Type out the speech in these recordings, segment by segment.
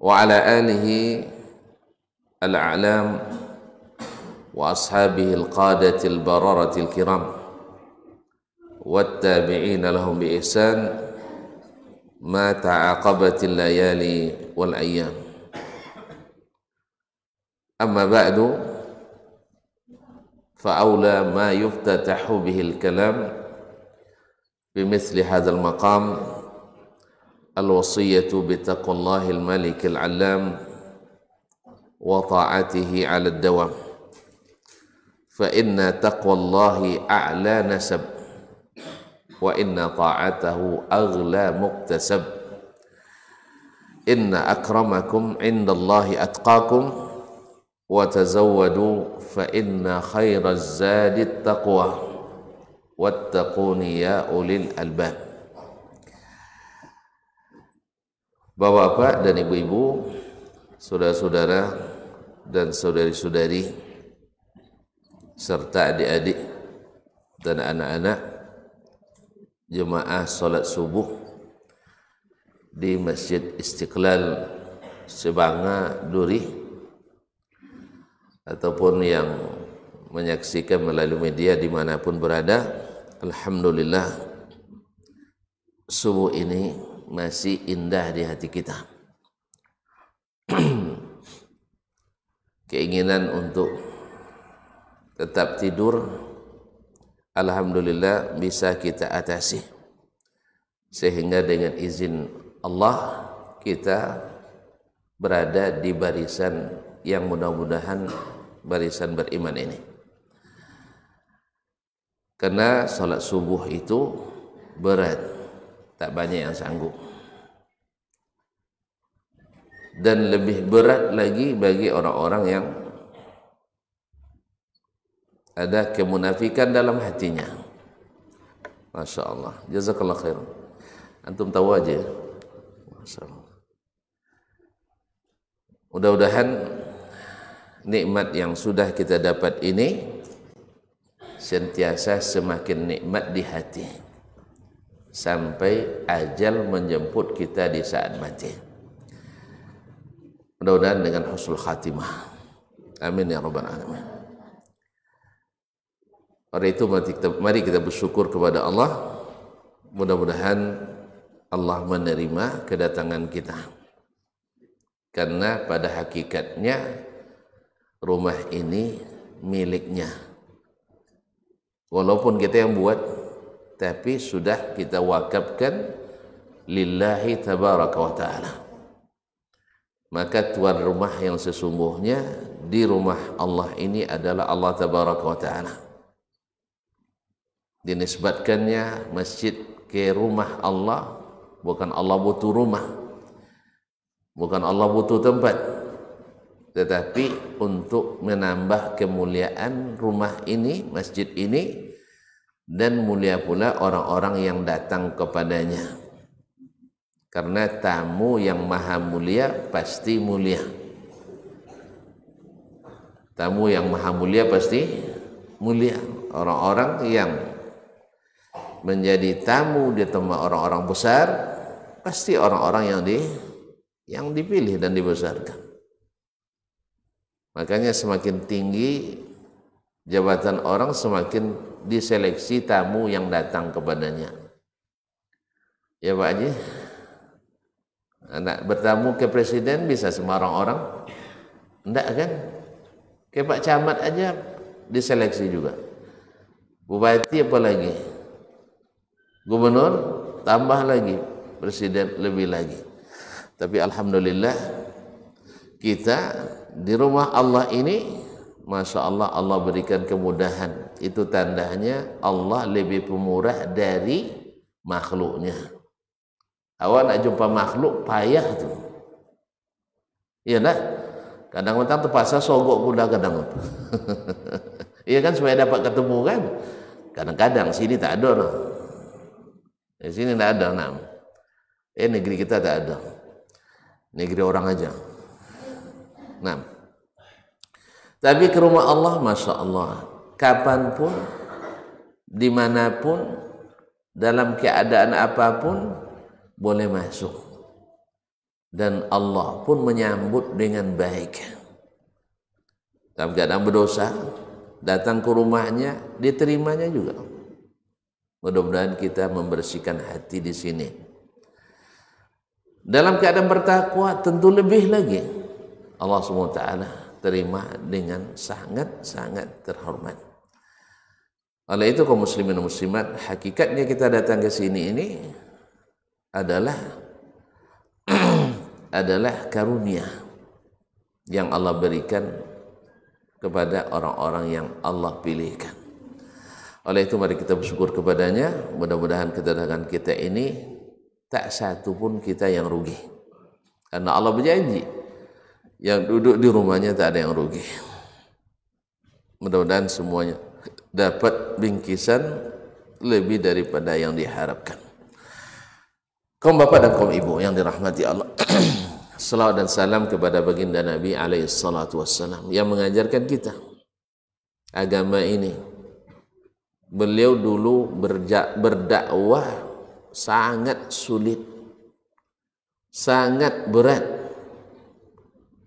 وعلى آله الأعلام وأصحابه القادة البررة الكرام والتابعين لهم بإحسان ما تعاقبت الليالي والأيام أما بعد فأولى ما يفتتح به الكلام بمثل هذا المقام الوصية بتقوى الله الملك العلام وطاعته على الدوام فإن تقوى الله أعلى نسب وإن طاعته أغلى مكتسب إن أكرمكم عند الله أتقاكم وتزودوا فإن خير الزاد التقوى واتقون يا أولي الألباب bapak-bapak dan ibu-ibu, saudara-saudara dan saudari-saudari serta adik-adik dan anak-anak jemaah solat subuh di Masjid Istiqlal Sebanga Duri ataupun yang menyaksikan melalui media dimanapun berada Alhamdulillah subuh ini masih indah di hati kita. Keinginan untuk tetap tidur, Alhamdulillah bisa kita atasi. Sehingga dengan izin Allah kita berada di barisan yang mudah-mudahan barisan beriman ini. Karena sholat subuh itu berat tak banyak yang sanggup dan lebih berat lagi bagi orang-orang yang ada kemunafikan dalam hatinya Masya Allah Jazakallah khair Antum tahu aja Masya Allah Mudah-mudahan nikmat yang sudah kita dapat ini sentiasa semakin nikmat di hati. sampai ajal menjemput kita di saat mati. Mudah-mudahan dengan husnul khatimah. Amin ya rabbal alamin. Oleh itu mari kita bersyukur kepada Allah. Mudah-mudahan Allah menerima kedatangan kita. Karena pada hakikatnya rumah ini miliknya. Walaupun kita yang buat, tapi sudah kita wakafkan lillahi tabaraka wa ta'ala maka tuan rumah yang sesungguhnya di rumah Allah ini adalah Allah tabaraka wa ta'ala dinisbatkannya masjid ke rumah Allah bukan Allah butuh rumah bukan Allah butuh tempat tetapi untuk menambah kemuliaan rumah ini masjid ini dan mulia pula orang-orang yang datang kepadanya karena tamu yang maha mulia pasti mulia tamu yang maha mulia pasti mulia orang-orang yang menjadi tamu di tempat orang-orang besar pasti orang-orang yang di yang dipilih dan dibesarkan makanya semakin tinggi jabatan orang semakin diseleksi tamu yang datang kepadanya. Ya Pak Haji, anak bertamu ke presiden bisa sembarang orang, enggak kan? Ke Pak Camat aja diseleksi juga. Bupati apalagi, gubernur tambah lagi, presiden lebih lagi. Tapi alhamdulillah kita di rumah Allah ini Masya Allah Allah berikan kemudahan itu tandanya Allah lebih pemurah dari makhluknya awak nak jumpa makhluk payah tu, iya nak kadang-kadang terpaksa sogok kuda kadang iya kan supaya dapat ketemu kan kadang-kadang sini tak ada no. di eh, sini tak ada nak eh negeri kita tak ada negeri orang aja nah tapi ke rumah Allah, masya Allah, kapanpun, dimanapun, dalam keadaan apapun, boleh masuk. Dan Allah pun menyambut dengan baik. Dalam keadaan berdosa, datang ke rumahnya, diterimanya juga. Mudah-mudahan kita membersihkan hati di sini. Dalam keadaan bertakwa tentu lebih lagi Allah SWT terima dengan sangat-sangat terhormat. Oleh itu kaum muslimin dan muslimat, hakikatnya kita datang ke sini ini adalah adalah karunia yang Allah berikan kepada orang-orang yang Allah pilihkan. Oleh itu mari kita bersyukur kepadanya, mudah-mudahan kedatangan kita ini tak satu pun kita yang rugi. Karena Allah berjanji, yang duduk di rumahnya tak ada yang rugi. Mudah-mudahan semuanya dapat bingkisan lebih daripada yang diharapkan. Kaum bapak dan kaum ibu yang dirahmati Allah. Salam dan salam kepada baginda Nabi alaihi salatu wassalam yang mengajarkan kita agama ini. Beliau dulu berdakwah sangat sulit, sangat berat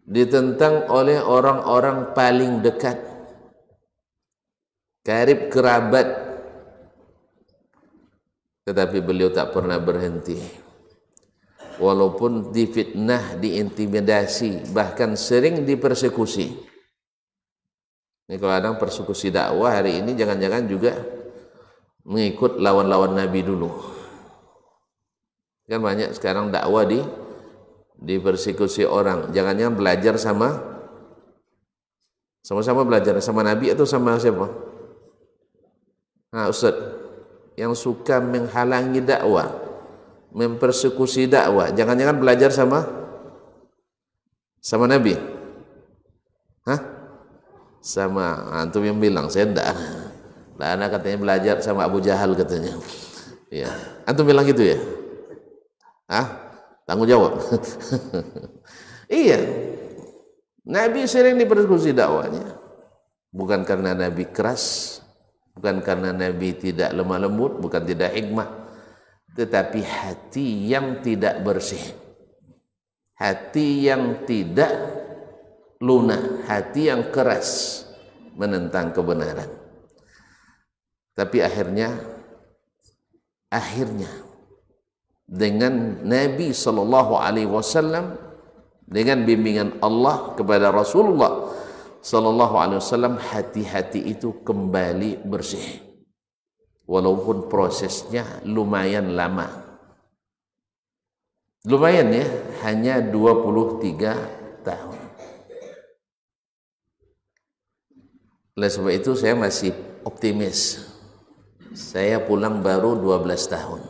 ditentang oleh orang-orang paling dekat karib kerabat tetapi beliau tak pernah berhenti walaupun difitnah diintimidasi bahkan sering dipersekusi ini kalau ada persekusi dakwah hari ini jangan-jangan juga mengikut lawan-lawan Nabi dulu kan banyak sekarang dakwah di dipersekusi orang. Jangannya belajar sama sama-sama belajar sama Nabi atau sama siapa? Nah, Ustaz, yang suka menghalangi dakwah, mempersekusi dakwah, jangan-jangan belajar sama sama Nabi. Hah? Sama ah, antum yang bilang saya enggak. Lah katanya belajar sama Abu Jahal katanya. Iya. Antum bilang gitu ya? Hah? tanggung jawab. iya. Nabi sering diperkusi dakwanya. Bukan karena Nabi keras, bukan karena Nabi tidak lemah lembut, bukan tidak hikmah, tetapi hati yang tidak bersih. Hati yang tidak lunak, hati yang keras menentang kebenaran. Tapi akhirnya akhirnya dengan Nabi Shallallahu Alaihi Wasallam dengan bimbingan Allah kepada Rasulullah Shallallahu Alaihi Wasallam hati-hati itu kembali bersih walaupun prosesnya lumayan lama lumayan ya hanya 23 tahun oleh sebab itu saya masih optimis saya pulang baru 12 tahun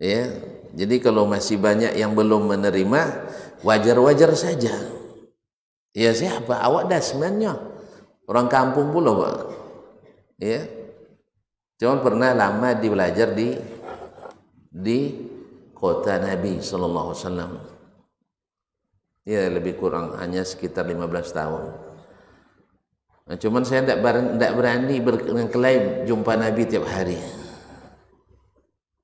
ya jadi kalau masih banyak yang belum menerima wajar-wajar saja ya siapa awak dasmannya orang kampung pula pak ya cuman pernah lama di belajar di di kota Nabi Shallallahu Alaihi Wasallam ya lebih kurang hanya sekitar 15 tahun nah, cuman saya tidak berani berklaim jumpa Nabi tiap hari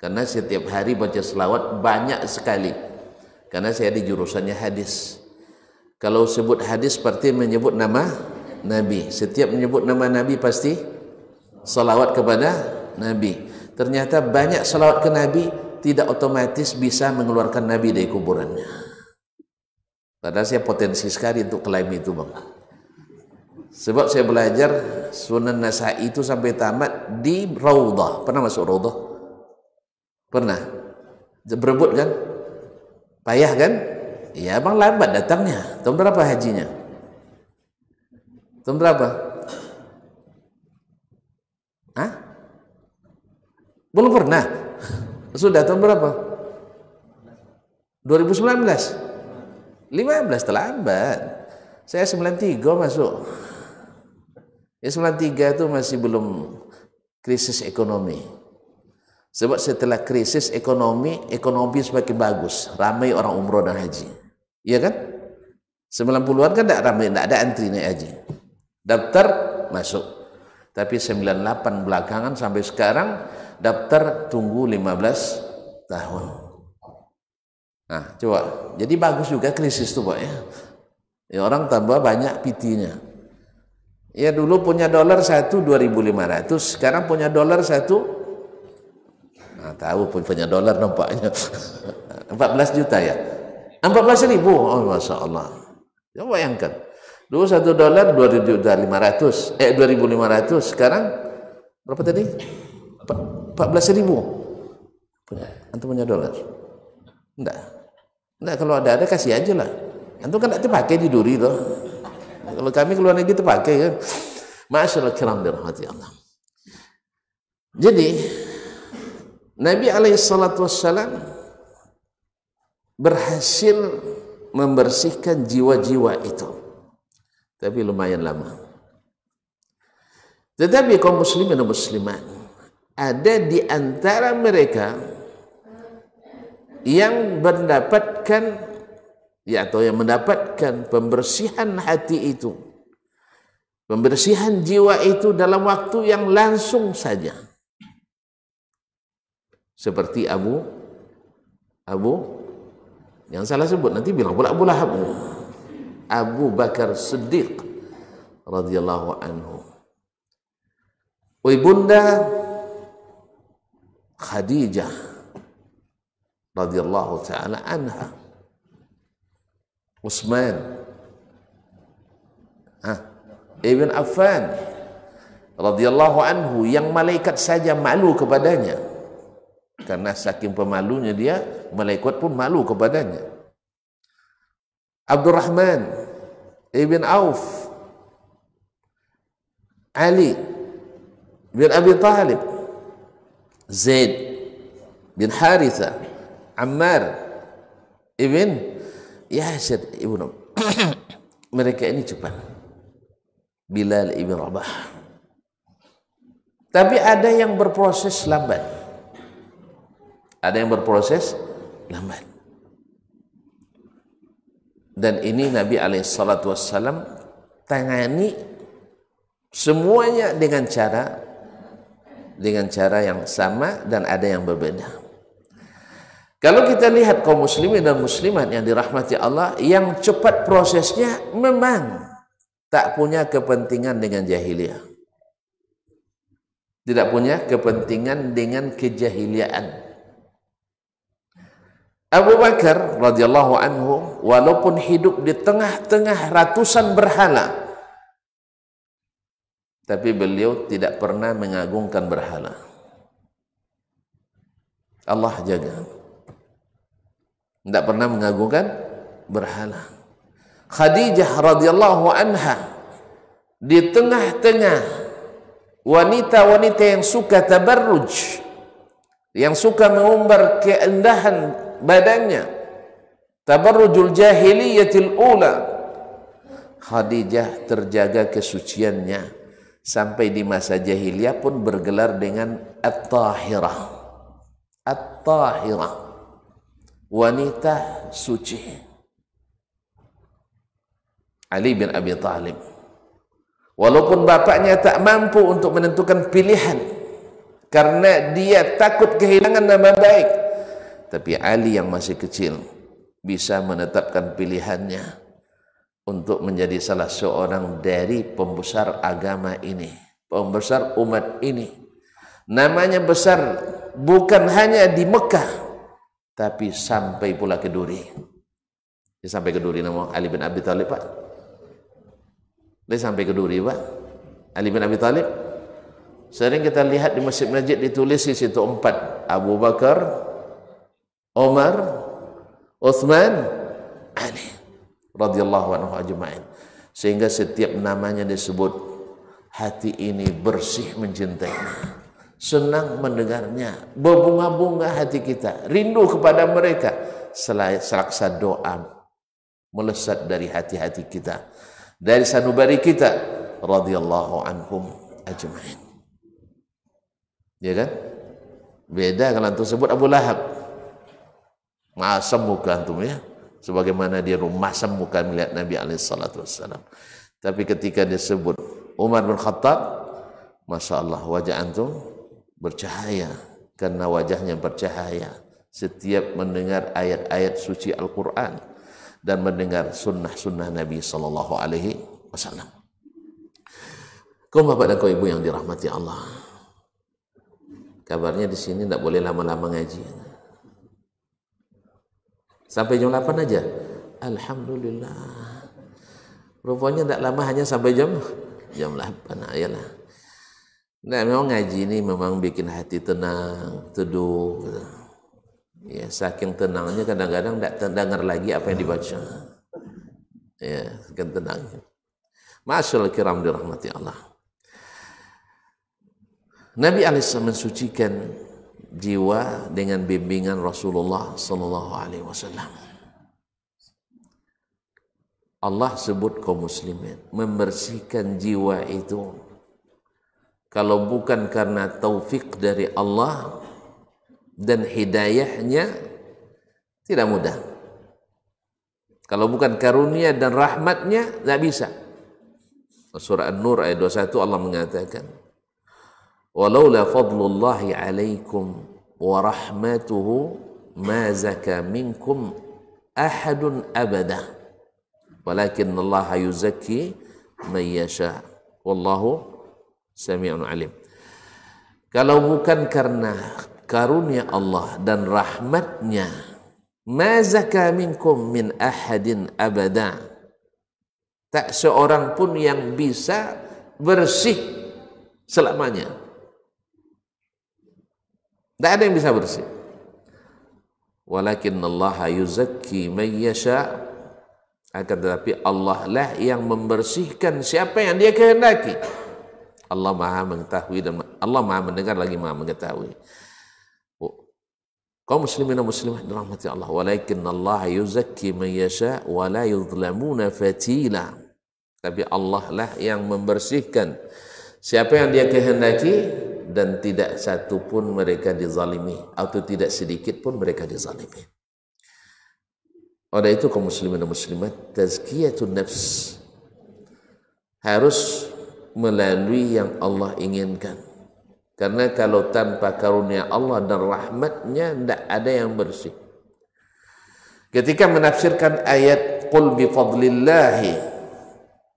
karena setiap hari baca selawat banyak sekali. Karena saya di jurusannya hadis. Kalau sebut hadis seperti menyebut nama Nabi. Setiap menyebut nama Nabi pasti selawat kepada Nabi. Ternyata banyak selawat ke Nabi tidak otomatis bisa mengeluarkan Nabi dari kuburannya. Padahal saya potensi sekali untuk klaim itu bang. Sebab saya belajar Sunan Nasai itu sampai tamat di Raudah. Pernah masuk Raudah? Pernah? Berebut kan? Payah kan? Iya, bang lambat datangnya. Tahun berapa hajinya? Tahun berapa? Hah? Belum pernah. Sudah tahun berapa? 2019. 15 terlambat. Saya 93 masuk. Ya 93 itu masih belum krisis ekonomi. Sebab setelah krisis ekonomi, ekonomi semakin bagus. Ramai orang umroh dan haji. Iya kan? 90-an kan tidak ramai, tidak ada antri naik haji. Daftar, masuk. Tapi 98 belakangan sampai sekarang, daftar tunggu 15 tahun. Nah, coba. Jadi bagus juga krisis tuh Pak ya. ya orang tambah banyak pitinya. Ya dulu punya dolar satu 2.500, sekarang punya dolar satu Nah, tahu pun punya dolar nampaknya. 14 juta ya. 14 ribu. Oh, Masya Allah. Ya bayangkan. Dulu satu dolar 2 Eh, 2.500. Sekarang berapa tadi? 14 ribu. punya Antum punya dolar? Enggak. Enggak, kalau ada-ada kasih aja lah. Antum kan tidak pakai di duri tuh. Kalau kami keluar negeri terpakai kan. Masya Allah, kiram dirahmati Allah. Jadi, Nabi SAW berhasil membersihkan jiwa-jiwa itu. Tapi lumayan lama. Tetapi kaum muslimin dan muslimat, ada di antara mereka yang mendapatkan ya atau yang mendapatkan pembersihan hati itu pembersihan jiwa itu dalam waktu yang langsung saja seperti Abu Abu yang salah sebut nanti bilang pula Abu Lahab Abu Bakar Siddiq radhiyallahu anhu Ibunda Khadijah radhiyallahu taala anha Utsman Hah? Ibn Affan radhiyallahu anhu yang malaikat saja malu kepadanya karena saking pemalunya dia malaikat pun malu kepadanya Abdurrahman ibn Auf Ali bin Abi Talib Zaid bin Haritha Ammar ibn Yasir ibn mereka ini cepat Bilal ibn Rabah tapi ada yang berproses lambat ada yang berproses lambat dan ini Nabi SAW tangani semuanya dengan cara dengan cara yang sama dan ada yang berbeda. Kalau kita lihat kaum muslimin dan muslimat yang dirahmati Allah, yang cepat prosesnya memang tak punya kepentingan dengan jahiliyah. Tidak punya kepentingan dengan kejahiliaan. Abu Bakar radhiyallahu anhu walaupun hidup di tengah-tengah ratusan berhala tapi beliau tidak pernah mengagungkan berhala. Allah jaga. Tidak pernah mengagungkan berhala. Khadijah radhiyallahu anha di tengah-tengah wanita-wanita yang suka tabarruj, yang suka mengumbar keindahan badannya tabarrujul jahiliyatil ula Khadijah terjaga kesuciannya sampai di masa jahiliyah pun bergelar dengan at-tahirah at-tahirah wanita suci Ali bin Abi Thalib walaupun bapaknya tak mampu untuk menentukan pilihan karena dia takut kehilangan nama baik tapi Ali yang masih kecil bisa menetapkan pilihannya untuk menjadi salah seorang dari pembesar agama ini, pembesar umat ini. Namanya besar bukan hanya di Mekah, tapi sampai pula ke Duri. Dia sampai ke Duri nama Ali bin Abi Thalib, Pak. Dia sampai ke Duri, Pak. Ali bin Abi Thalib. Sering kita lihat di masjid-masjid ditulis di situ empat. Abu Bakar, Omar, Uthman, Ali radhiyallahu anhu ajma'in. Sehingga setiap namanya disebut hati ini bersih mencintainya. Senang mendengarnya, berbunga-bunga hati kita, rindu kepada mereka. Selaksa doa melesat dari hati-hati kita, dari sanubari kita radhiyallahu anhum ajma'in. Ya kan? Beda kalau tersebut Abu Lahab, Masem muka antum ya. Sebagaimana dia rumah muka melihat Nabi Alaihissalam. Tapi ketika disebut Umar bin Khattab, Masya Allah wajah antum bercahaya. Karena wajahnya bercahaya. Setiap mendengar ayat-ayat suci Al-Quran dan mendengar sunnah-sunnah Nabi Sallallahu Alaihi Wasallam. Kau bapak dan kau ibu yang dirahmati Allah. Kabarnya di sini tidak boleh lama-lama ngaji. Sampai jam 8 aja. Alhamdulillah. Rupanya tidak lama hanya sampai jam jam 8. Nah, Nah, memang ngaji ini memang bikin hati tenang, teduh. Gitu. Ya, saking tenangnya kadang-kadang tidak -kadang dengar lagi apa yang dibaca. Ya, saking tenangnya. Masyaallah kiram dirahmati Allah. Nabi Alisa mensucikan jiwa dengan bimbingan Rasulullah sallallahu alaihi wasallam. Allah sebut kaum muslimin membersihkan jiwa itu kalau bukan karena taufik dari Allah dan hidayahnya tidak mudah. Kalau bukan karunia dan rahmatnya tidak bisa. Surah An-Nur ayat 21 Allah mengatakan walaula fadlullahi alaikum عليكم ورحمته ma zaka minkum ahadun abada walakin Allah yuzakki man yasha wallahu sami'un alim kalau bukan karena karunia Allah dan rahmatnya ma zaka minkum min ahadin abada tak seorang pun yang bisa bersih selamanya tidak ada yang bisa bersih. Walakin Allah yuzakki mayyasha akan tetapi Allah lah yang membersihkan siapa yang dia kehendaki. Allah maha mengetahui dan Allah maha mendengar lagi maha mengetahui. Kau muslimin dan di dirahmati Allah. Walakin Allah yuzakki mayyasha wa la yudlamuna fatila. Tapi Allah lah yang membersihkan siapa yang dia kehendaki dan tidak satu pun mereka dizalimi atau tidak sedikit pun mereka dizalimi. Oleh itu kaum muslimin dan muslimat tazkiyatun nafs harus melalui yang Allah inginkan. Karena kalau tanpa karunia Allah dan rahmatnya tidak ada yang bersih. Ketika menafsirkan ayat Qul bifadlillahi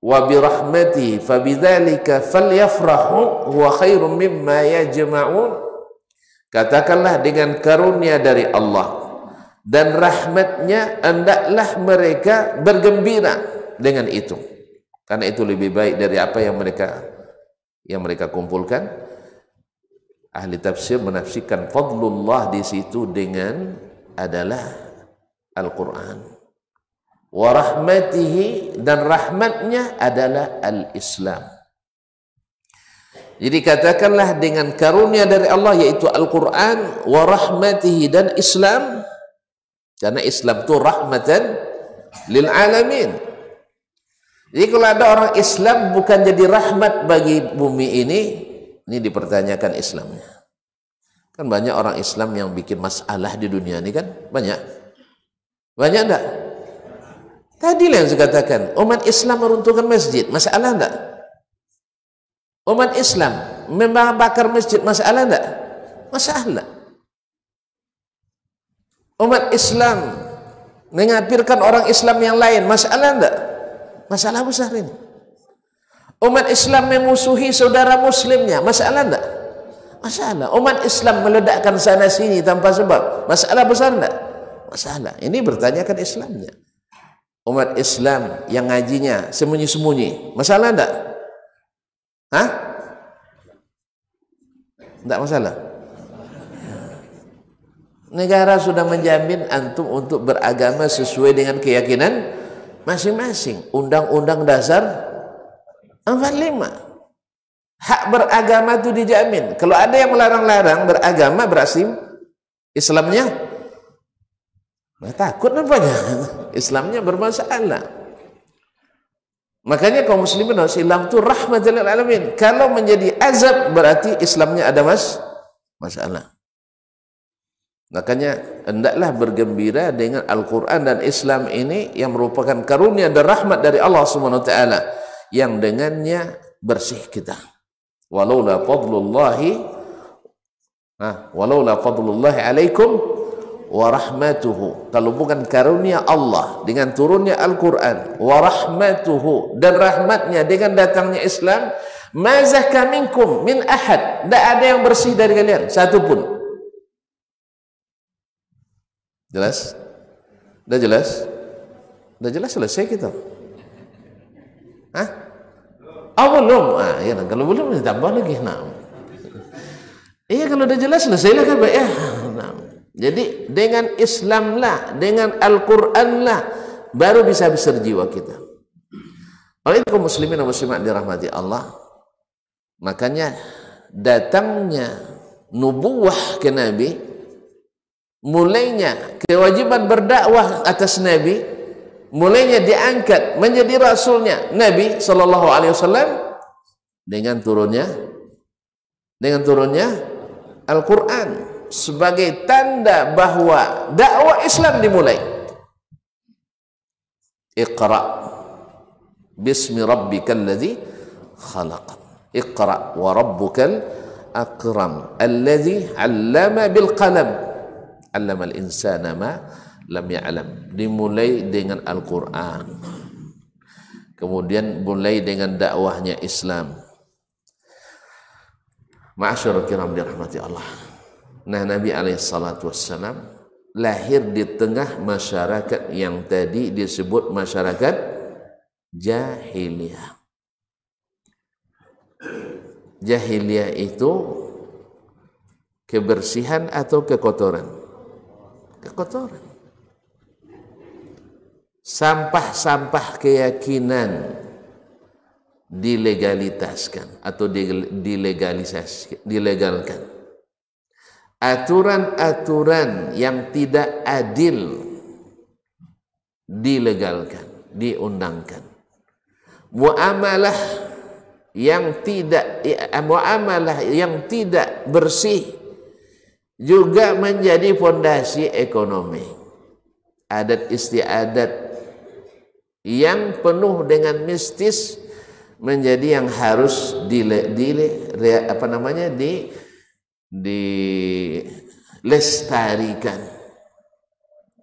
wa bi rahmati fa bidzalika falyafrahu huwa khairum mimma yajma'un katakanlah dengan karunia dari Allah dan rahmatnya hendaklah mereka bergembira dengan itu karena itu lebih baik dari apa yang mereka yang mereka kumpulkan ahli tafsir menafsirkan fadlullah di situ dengan adalah Al-Qur'an wa rahmatihi dan rahmatnya adalah al-Islam. Jadi katakanlah dengan karunia dari Allah yaitu Al-Quran wa rahmatihi dan Islam karena Islam itu rahmatan lil alamin. Jadi kalau ada orang Islam bukan jadi rahmat bagi bumi ini, ini dipertanyakan Islamnya. Kan banyak orang Islam yang bikin masalah di dunia ini kan? Banyak. Banyak enggak? Keadilan yang saya katakan. Umat Islam meruntuhkan masjid. Masalah enggak? Umat Islam membakar masjid. Masalah enggak? Masalah. Umat Islam mengapirkan orang Islam yang lain. Masalah enggak? Masalah besar ini. Umat Islam memusuhi saudara muslimnya. Masalah enggak? Masalah. Umat Islam meledakkan sana sini tanpa sebab. Masalah besar enggak? Masalah. Ini bertanyakan Islamnya umat Islam yang ngajinya sembunyi-sembunyi. Masalah enggak? Hah? Enggak masalah. Negara sudah menjamin antum untuk beragama sesuai dengan keyakinan masing-masing. Undang-Undang Dasar 45. Hak beragama itu dijamin. Kalau ada yang melarang-larang beragama berasim Islamnya Nah, takut apanya? Islamnya bermasalah. Makanya kaum muslimin harus Islam itu rahmat lil alamin. Kalau menjadi azab berarti Islamnya ada mas masalah. Makanya hendaklah bergembira dengan Al-Qur'an dan Islam ini yang merupakan karunia dan rahmat dari Allah Subhanahu wa taala yang dengannya bersih kita. Walaula fadlullahi nah, walaula fadlullahi alaikum wa rahmatuhu kalau bukan karunia Allah dengan turunnya Al-Quran wa rahmatuhu dan rahmatnya dengan datangnya Islam mazaka minkum min ahad tidak ada yang bersih dari kalian satu pun jelas? sudah jelas? sudah jelas selesai kita Hah? oh belum ah, iya. kalau belum ditambah lagi nah. iya kalau sudah jelas selesai lah kan ya jadi dengan Islamlah, dengan Al-Qur'anlah baru bisa besar jiwa kita. Oleh itu muslimin dan muslimat dirahmati Allah. Makanya datangnya nubuah ke Nabi, mulainya kewajiban berdakwah atas Nabi, mulainya diangkat menjadi rasulnya Nabi Shallallahu alaihi wasallam dengan turunnya dengan turunnya Al-Qur'an. sebagai tanda bahawa dakwah Islam dimulai. Iqra bismi rabbikal ladzi khalaq. Iqra wa rabbukal akram alladzi 'allama bil qalam. 'Allamal insana ma lam ya'lam. Dimulai dengan Al-Qur'an. Kemudian mulai dengan dakwahnya Islam. Ma'asyiral kiram dirahmati Allah. Nah Nabi alaihissalatu wassalam lahir di tengah masyarakat yang tadi disebut masyarakat jahiliyah. Jahiliyah itu kebersihan atau kekotoran? Kekotoran. Sampah-sampah keyakinan dilegalitaskan atau dilegalisasi, dilegalkan aturan-aturan yang tidak adil dilegalkan, diundangkan. Muamalah yang tidak eh, muamalah yang tidak bersih juga menjadi fondasi ekonomi. Adat istiadat yang penuh dengan mistis menjadi yang harus dile, dile apa namanya di dilestarikan.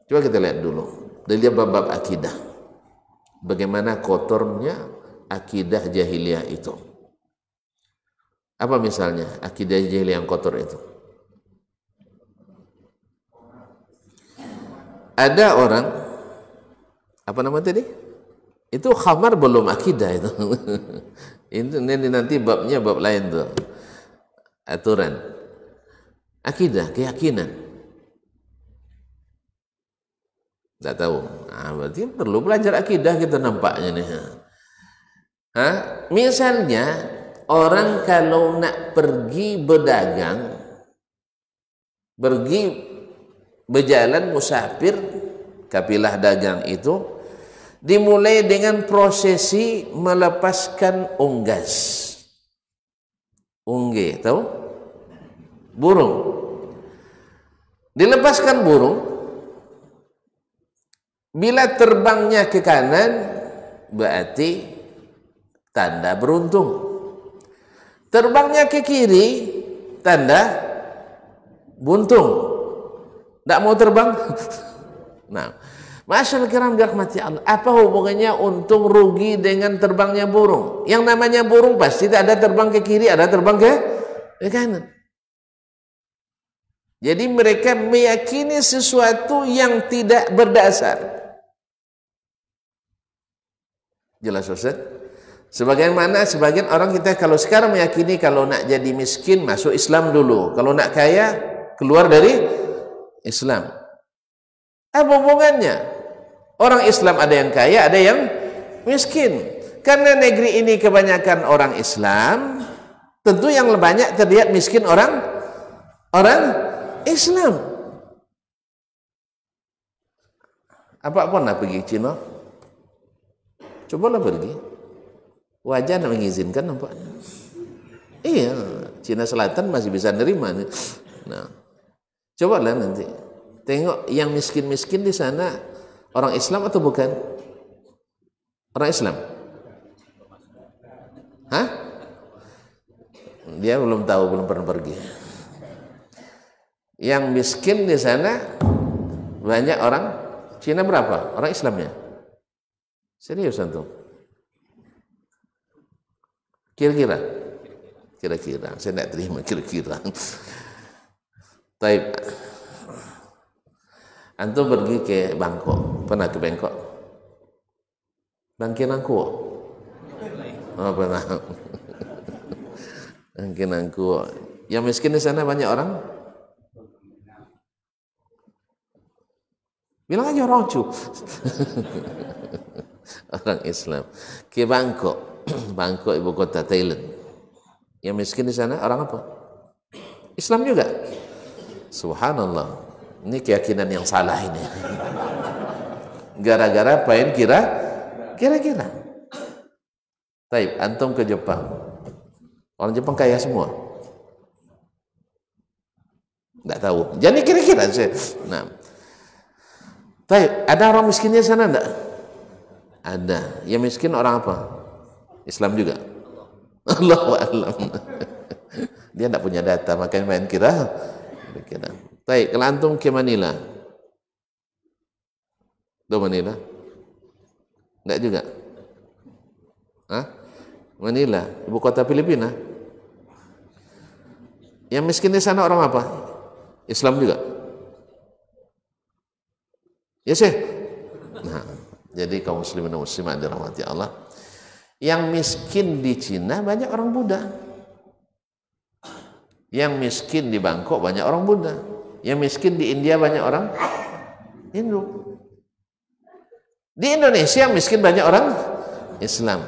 Coba kita lihat dulu. Dari bab-bab akidah. Bagaimana kotornya akidah jahiliyah itu. Apa misalnya akidah jahiliyah yang kotor itu? Ada orang apa nama tadi? Itu khamar belum akidah itu. ini nanti babnya bab lain tuh. Aturan Akidah, keyakinan. Tidak tahu. Nah, berarti perlu belajar akidah kita nampaknya nih. Hah? Misalnya orang kalau nak pergi berdagang, pergi berjalan musafir kapilah dagang itu dimulai dengan prosesi melepaskan unggas. unggih tahu? burung dilepaskan burung bila terbangnya ke kanan berarti tanda beruntung terbangnya ke kiri tanda buntung tidak mau terbang nah Masyarakat kiram dirahmati Allah apa hubungannya untung rugi dengan terbangnya burung yang namanya burung pasti ada terbang ke kiri ada terbang ke kanan jadi mereka meyakini sesuatu yang tidak berdasar. Jelas Ustaz? Sebagian mana sebagian orang kita kalau sekarang meyakini kalau nak jadi miskin masuk Islam dulu, kalau nak kaya keluar dari Islam. Apa hubungannya? Orang Islam ada yang kaya, ada yang miskin. Karena negeri ini kebanyakan orang Islam, tentu yang banyak terlihat miskin orang orang Islam. Apa pernah pergi Cina? Cobalah pergi. Wajan mengizinkan nampaknya. Iya, Cina Selatan masih bisa nerima nih. Nah, cobalah nanti. Tengok yang miskin-miskin di sana orang Islam atau bukan? Orang Islam. Hah? Dia belum tahu, belum pernah pergi yang miskin di sana banyak orang Cina berapa? Orang Islamnya. Serius antum? Kira-kira? Kira-kira. Saya tidak terima kira-kira. Taib. Antum pergi ke Bangkok. Pernah ke Bangkok? Bangkinangku. Oh, pernah. Bangkinangku. Yang miskin di sana banyak orang? Bilang aja rocu. Orang Islam. Ke Bangkok. Bangkok ibu kota Thailand. Yang miskin di sana orang apa? Islam juga. Subhanallah. Ini keyakinan yang salah ini. Gara-gara pain kira kira-kira. Taib, antum ke Jepang. Orang Jepang kaya semua. Tidak tahu. Jadi kira-kira. Nah, Baik, ada orang miskinnya sana enggak? Ada. Yang miskin orang apa? Islam juga. Allah alam. Dia enggak punya data, makanya main kira. Kira. Baik, kalau antum ke Manila. Do Manila? Enggak juga. Hah? Manila, ibu kota Filipina. Yang miskin di sana orang apa? Islam juga. Ya sih. Nah, jadi kaum muslimin dan muslimat dirahmati Allah. Yang miskin di Cina banyak orang Buddha. Yang miskin di Bangkok banyak orang Buddha. Yang miskin di India banyak orang Hindu. Di Indonesia miskin banyak orang Islam.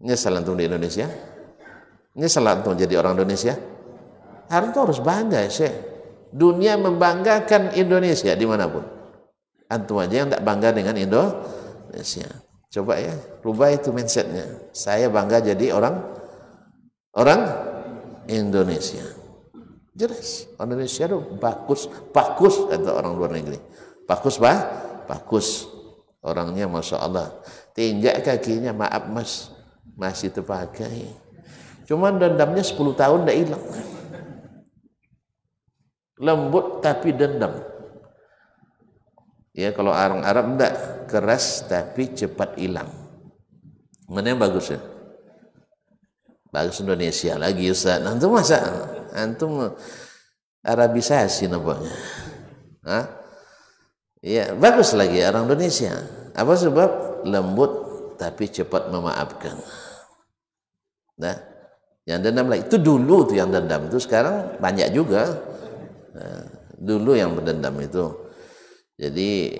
Ini salah antum di Indonesia? Ini salah antum jadi orang Indonesia? Harus harus bangga sih. Dunia membanggakan Indonesia dimanapun. Antum aja yang tak bangga dengan Indonesia. Coba ya, rubah itu mindsetnya. Saya bangga jadi orang orang Indonesia. Jelas, Indonesia tuh bagus, bagus atau orang luar negeri. Bagus pak, bagus. Orangnya masya Allah. Tinggal kakinya maaf mas masih terpakai. Cuman dendamnya 10 tahun tidak hilang lembut tapi dendam ya kalau orang Arab enggak keras tapi cepat hilang mana yang bagus ya bagus Indonesia lagi Ustaz antum masa antum Arabisasi nampaknya Hah? ya bagus lagi orang Indonesia apa sebab lembut tapi cepat memaafkan nah yang dendam lagi itu dulu tuh yang dendam itu sekarang banyak juga Eh, dulu yang berdendam itu. Jadi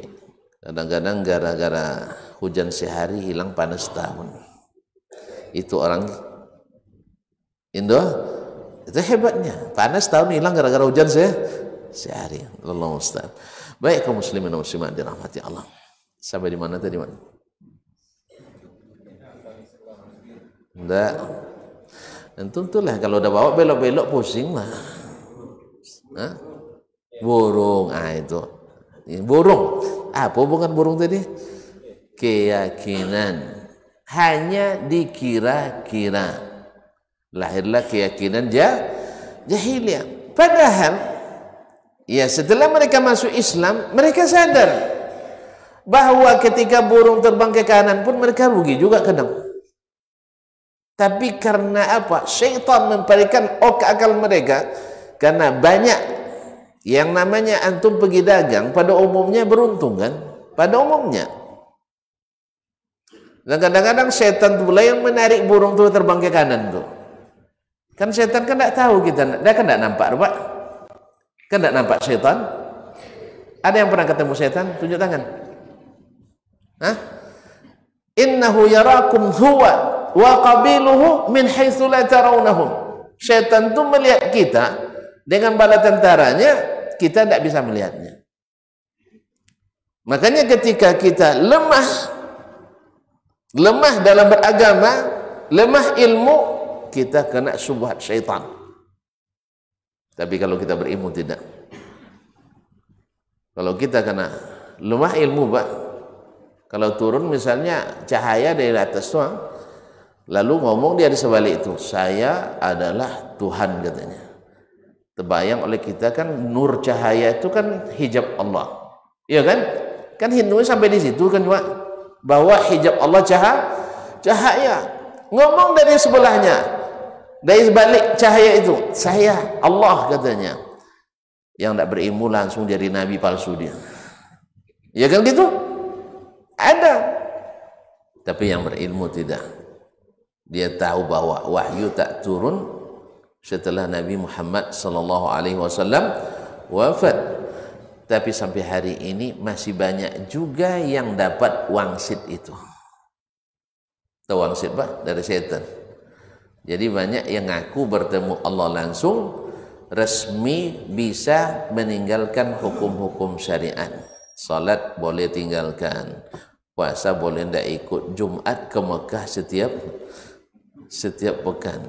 kadang-kadang gara-gara hujan sehari hilang panas tahun Itu orang Indo itu hebatnya. Panas tahun hilang gara-gara hujan se sehari. Allah mustahil. Baik kaum muslimin muslimat dirahmati Allah. Sampai di mana tadi, Wan? Enggak. Tentulah kalau udah bawa belok-belok pusing lah. Hah? Burung, ah itu. Burung. Apa bukan burung tadi? Keyakinan. Hanya dikira-kira. Lahirlah keyakinan jah jahiliyah. Padahal ya setelah mereka masuk Islam, mereka sadar bahwa ketika burung terbang ke kanan pun mereka rugi juga kadang. Tapi karena apa? Syaitan memberikan ok akal mereka karena banyak yang namanya antum pergi dagang pada umumnya beruntung kan? Pada umumnya. Dan kadang-kadang setan pula yang menarik burung tuh terbang ke kanan tuh. Kan setan kan tidak tahu kita, dia kan tidak nampak, Pak. Kan tidak nampak setan. Ada yang pernah ketemu setan? Tunjuk tangan. Hah? Innahu yarakum huwa wa qabiluhu min haitsu la tarawnahum. Setan tuh melihat kita dengan bala tentaranya kita tidak bisa melihatnya. Makanya ketika kita lemah lemah dalam beragama, lemah ilmu, kita kena subhat syaitan. Tapi kalau kita berilmu tidak. Kalau kita kena lemah ilmu, Pak. Kalau turun misalnya cahaya dari atas tuang, lalu ngomong dia di sebalik itu, saya adalah Tuhan katanya. Terbayang oleh kita kan nur cahaya itu kan hijab Allah. Iya kan? Kan Hindu sampai di situ kan cuma Bahwa hijab Allah cahaya, cahaya. Ngomong dari sebelahnya. Dari balik cahaya itu. Saya, Allah katanya. Yang tidak berilmu langsung jadi nabi palsu dia. Ya kan gitu? Ada. Tapi yang berilmu tidak. Dia tahu bahwa wahyu tak turun setelah Nabi Muhammad sallallahu alaihi wasallam wafat. Tapi sampai hari ini masih banyak juga yang dapat wangsit itu. Tahu wangsit Pak dari setan. Jadi banyak yang ngaku bertemu Allah langsung resmi bisa meninggalkan hukum-hukum syariat. Salat boleh tinggalkan. Puasa boleh tidak ikut. Jumat ke Mekah setiap setiap pekan.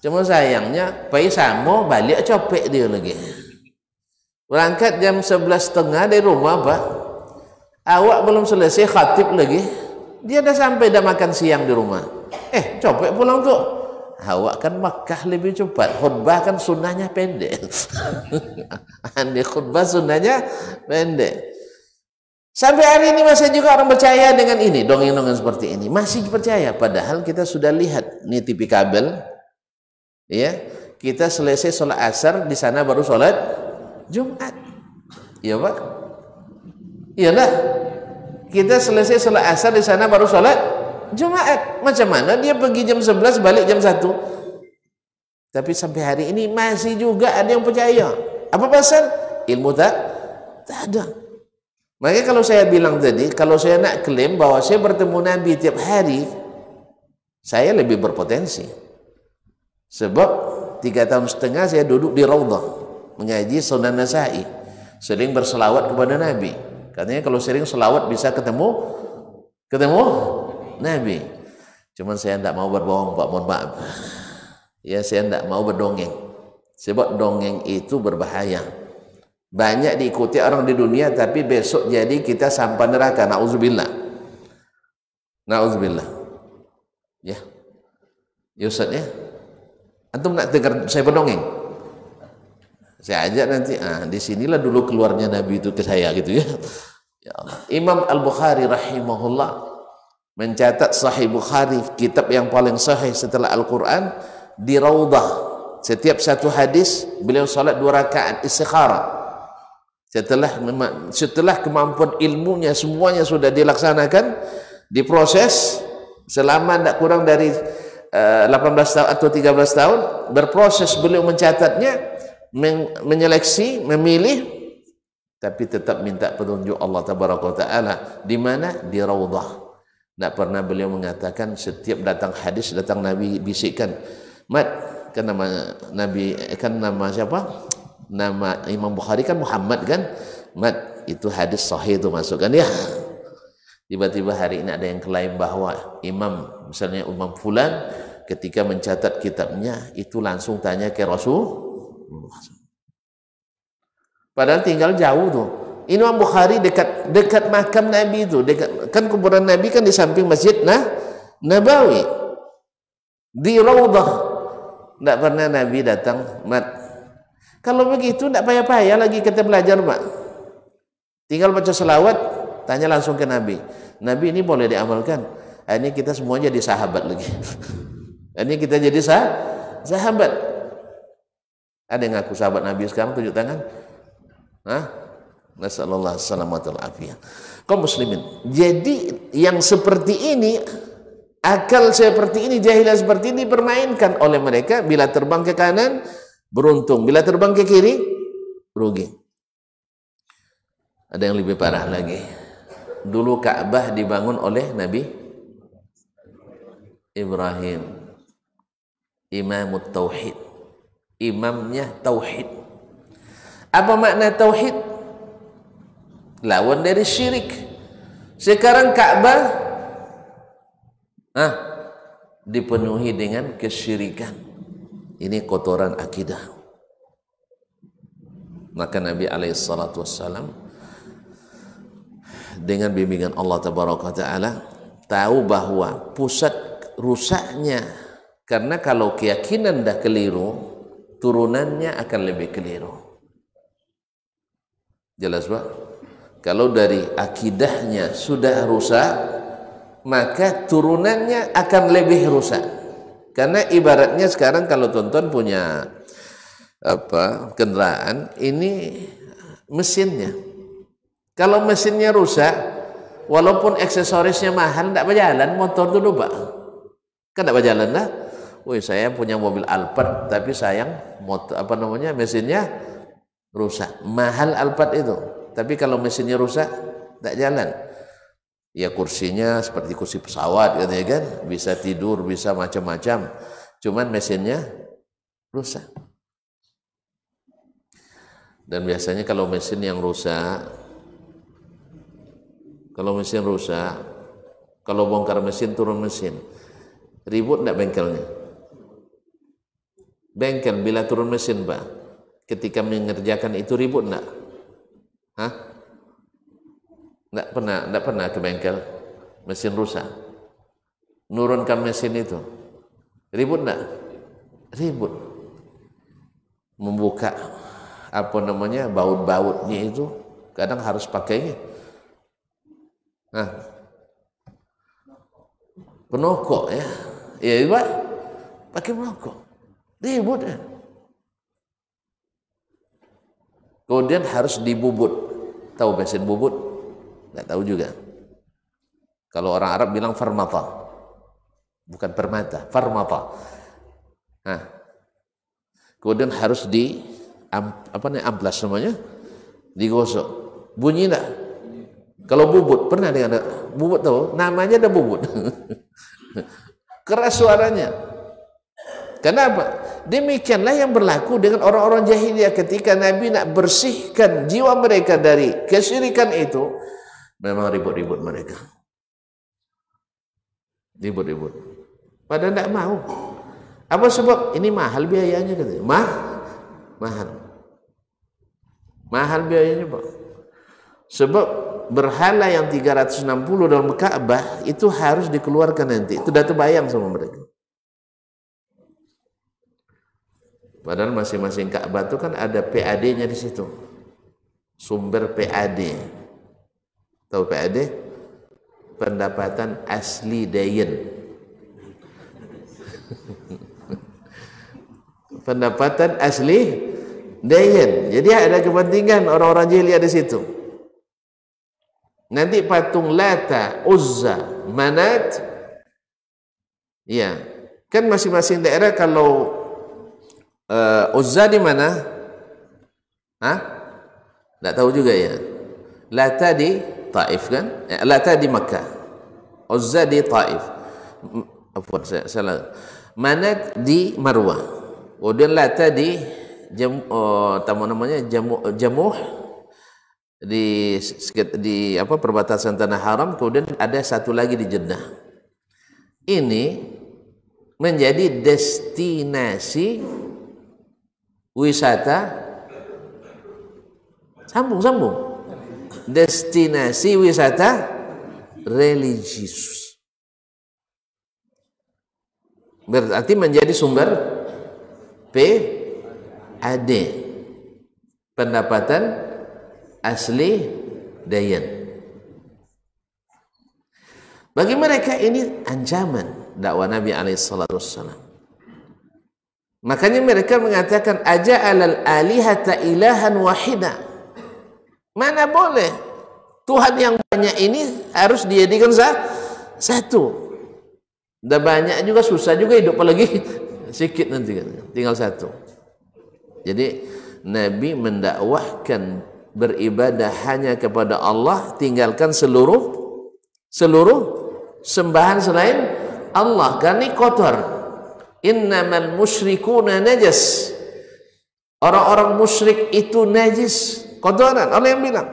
Cuma sayangnya samo balik copek dia lagi. Berangkat jam 11.30 dari rumah apa? Awak belum selesai khatib lagi. Dia dah sampai dah makan siang di rumah. Eh, copek pulang tuh. Awak kan Makkah lebih cepat. Khutbah kan sunnahnya pendek. Andi khutbah sunnahnya pendek. Sampai hari ini masih juga orang percaya dengan ini, dongeng-dongeng seperti ini. Masih percaya, padahal kita sudah lihat. Ini tipi kabel, ya kita selesai sholat asar di sana baru sholat Jumat iya pak iyalah kita selesai sholat asar di sana baru sholat Jumat macam mana dia pergi jam 11 balik jam 1 tapi sampai hari ini masih juga ada yang percaya apa pasal ilmu tak tak ada maka kalau saya bilang tadi kalau saya nak klaim bahwa saya bertemu Nabi tiap hari saya lebih berpotensi Sebab tiga tahun setengah saya duduk di Raudah mengaji Sunan Nasai, sering berselawat kepada Nabi. Katanya kalau sering selawat bisa ketemu ketemu Nabi. Cuman saya tidak mau berbohong, Pak, mohon maaf. Ya, saya tidak mau berdongeng. Sebab dongeng itu berbahaya. Banyak diikuti orang di dunia tapi besok jadi kita sampan neraka. Nauzubillah. Nauzubillah. Ya. Ya Ustaz ya. Antum nak dengar saya berdongeng? Saya ajak nanti. Ah, di sinilah dulu keluarnya Nabi itu ke saya gitu ya. ya Imam Al Bukhari rahimahullah mencatat Sahih Bukhari kitab yang paling sahih setelah Al Quran di Raudah. Setiap satu hadis beliau salat dua rakaat istikhara. Setelah setelah kemampuan ilmunya semuanya sudah dilaksanakan, diproses selama tidak kurang dari 18 eh, tahun atau 13 tahun berproses beliau mencatatnya menyeleksi memilih tapi tetap minta petunjuk Allah tabaraka taala di mana di raudhah tidak pernah beliau mengatakan setiap datang hadis datang nabi bisikkan mat kan nama nabi eh, kan nama siapa nama Imam Bukhari kan Muhammad kan mat itu hadis sahih itu masukkan ya tiba-tiba hari ini ada yang klaim bahwa Imam Misalnya Umam Fulan ketika mencatat kitabnya itu langsung tanya ke Rasul. Padahal tinggal jauh tuh. Imam Bukhari dekat dekat makam Nabi itu, dekat kan kuburan Nabi kan di samping masjid nah Nabawi. Di Raudhah. Tidak pernah Nabi datang, Mat. Kalau begitu tidak payah-payah lagi kita belajar, mak. Tinggal baca selawat, tanya langsung ke Nabi. Nabi ini boleh diamalkan. Ini kita semua jadi sahabat lagi. Ini kita jadi sah sahabat. Ada yang ngaku sahabat Nabi sekarang tunjuk tangan? Hah? Nasallallahu salamatul afiyah. Kau muslimin. Jadi yang seperti ini akal seperti ini, jahilah seperti ini dipermainkan oleh mereka bila terbang ke kanan beruntung, bila terbang ke kiri rugi. Ada yang lebih parah lagi. Dulu Ka'bah dibangun oleh Nabi Ibrahim Imam Tauhid Imamnya Tauhid Apa makna Tauhid? Lawan dari syirik Sekarang Ka'bah, ah, Dipenuhi dengan kesyirikan Ini kotoran akidah Maka Nabi SAW Dengan bimbingan Allah Taala Tahu bahawa pusat rusaknya karena kalau keyakinan dah keliru turunannya akan lebih keliru jelas Pak kalau dari akidahnya sudah rusak maka turunannya akan lebih rusak karena ibaratnya sekarang kalau tonton punya apa kendaraan ini mesinnya kalau mesinnya rusak walaupun aksesorisnya mahal tidak berjalan motor dulu pak kan tak berjalan dah? Wih, saya punya mobil Alphard tapi sayang motor apa namanya mesinnya rusak. Mahal Alphard itu. Tapi kalau mesinnya rusak tidak jalan. Ya kursinya seperti kursi pesawat gitu ya kan, bisa tidur, bisa macam-macam. Cuman mesinnya rusak. Dan biasanya kalau mesin yang rusak kalau mesin rusak, kalau bongkar mesin turun mesin. Ribut tidak bengkelnya? Bengkel bila turun mesin, Pak. Ketika mengerjakan itu ribut tidak? Hah? Tidak pernah, tidak pernah ke bengkel. Mesin rusak. Nurunkan mesin itu. Ribut tidak? Ribut. Membuka apa namanya baut-bautnya itu kadang harus pakainya. Nah, penokok ya Ya Pak, pakai merokok Ribut ya. Kemudian harus dibubut. Tahu bensin bubut? Tidak tahu juga. Kalau orang Arab bilang farmata. Bukan permata, farmata. Nah. Kemudian harus di apa nih amplas semuanya Digosok. Bunyi enggak? Kalau bubut pernah dengar bubut tahu namanya ada bubut. keras suaranya kenapa demikianlah yang berlaku dengan orang-orang jahiliyah ketika Nabi nak bersihkan jiwa mereka dari kesyirikan itu memang ribut-ribut mereka ribut-ribut pada tidak mau apa sebab ini mahal biayanya katanya mahal mahal mahal biayanya pak Sebab berhala yang 360 dalam Ka'bah itu harus dikeluarkan nanti. Itu datu terbayang sama mereka. Padahal masing-masing Ka'bah itu kan ada PAD-nya di situ. Sumber PAD. Tahu PAD? Pendapatan asli dayen. Pendapatan asli dayen. Jadi ada kepentingan orang-orang jahiliyah di situ. Nanti patung Lata, Uzza, Manat. Ya. Kan masing-masing daerah kalau uh, Uzza di mana? Hah? Tak tahu juga ya. Lata di Taif kan? Eh, Lata di Makkah. Uzza di Taif. Apa saya salah. Manat di Marwah. Kemudian Lata di jam, uh, oh, tamu namanya jamu, Jamuh, Jamuh di di apa perbatasan tanah haram kemudian ada satu lagi di Jeddah. Ini menjadi destinasi wisata sambung sambung destinasi wisata religius berarti menjadi sumber P AD pendapatan asli dayan. Bagi mereka ini ancaman dakwah Nabi Alaihissalam. Makanya mereka mengatakan aja alal alihata ilahan wahida. Mana boleh Tuhan yang banyak ini harus dijadikan satu. Dah banyak juga susah juga hidup apalagi sedikit nanti tinggal satu. Jadi Nabi mendakwahkan beribadah hanya kepada Allah tinggalkan seluruh seluruh sembahan selain Allah karena ini kotor innamal musyrikuna najis. orang-orang musyrik itu najis kotoran Allah yang bilang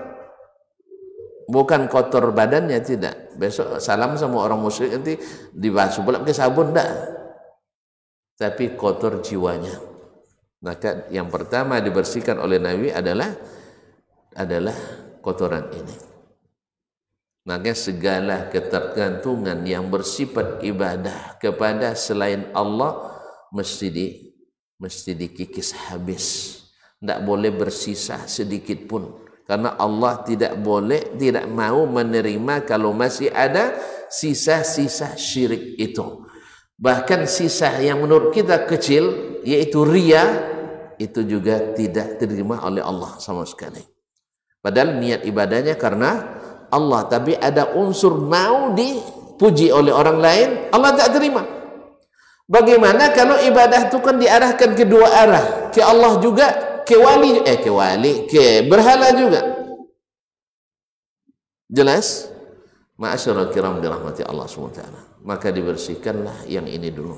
bukan kotor badannya tidak besok salam sama orang musyrik nanti dibasuh pula pakai sabun enggak, tapi kotor jiwanya maka yang pertama dibersihkan oleh Nabi adalah adalah kotoran ini. Maka segala ketergantungan yang bersifat ibadah kepada selain Allah mesti di mesti dikikis habis. Tidak boleh bersisa sedikit pun. Karena Allah tidak boleh, tidak mau menerima kalau masih ada sisa-sisa syirik itu. Bahkan sisa yang menurut kita kecil, yaitu ria, itu juga tidak diterima oleh Allah sama sekali. Padahal niat ibadahnya karena Allah, tapi ada unsur mau dipuji oleh orang lain, Allah tak terima. Bagaimana kalau ibadah itu kan diarahkan ke dua arah, ke Allah juga, ke wali eh ke wali, ke berhala juga. Jelas? Ma'asyiral kiram dirahmati Allah SWT. Maka dibersihkanlah yang ini dulu.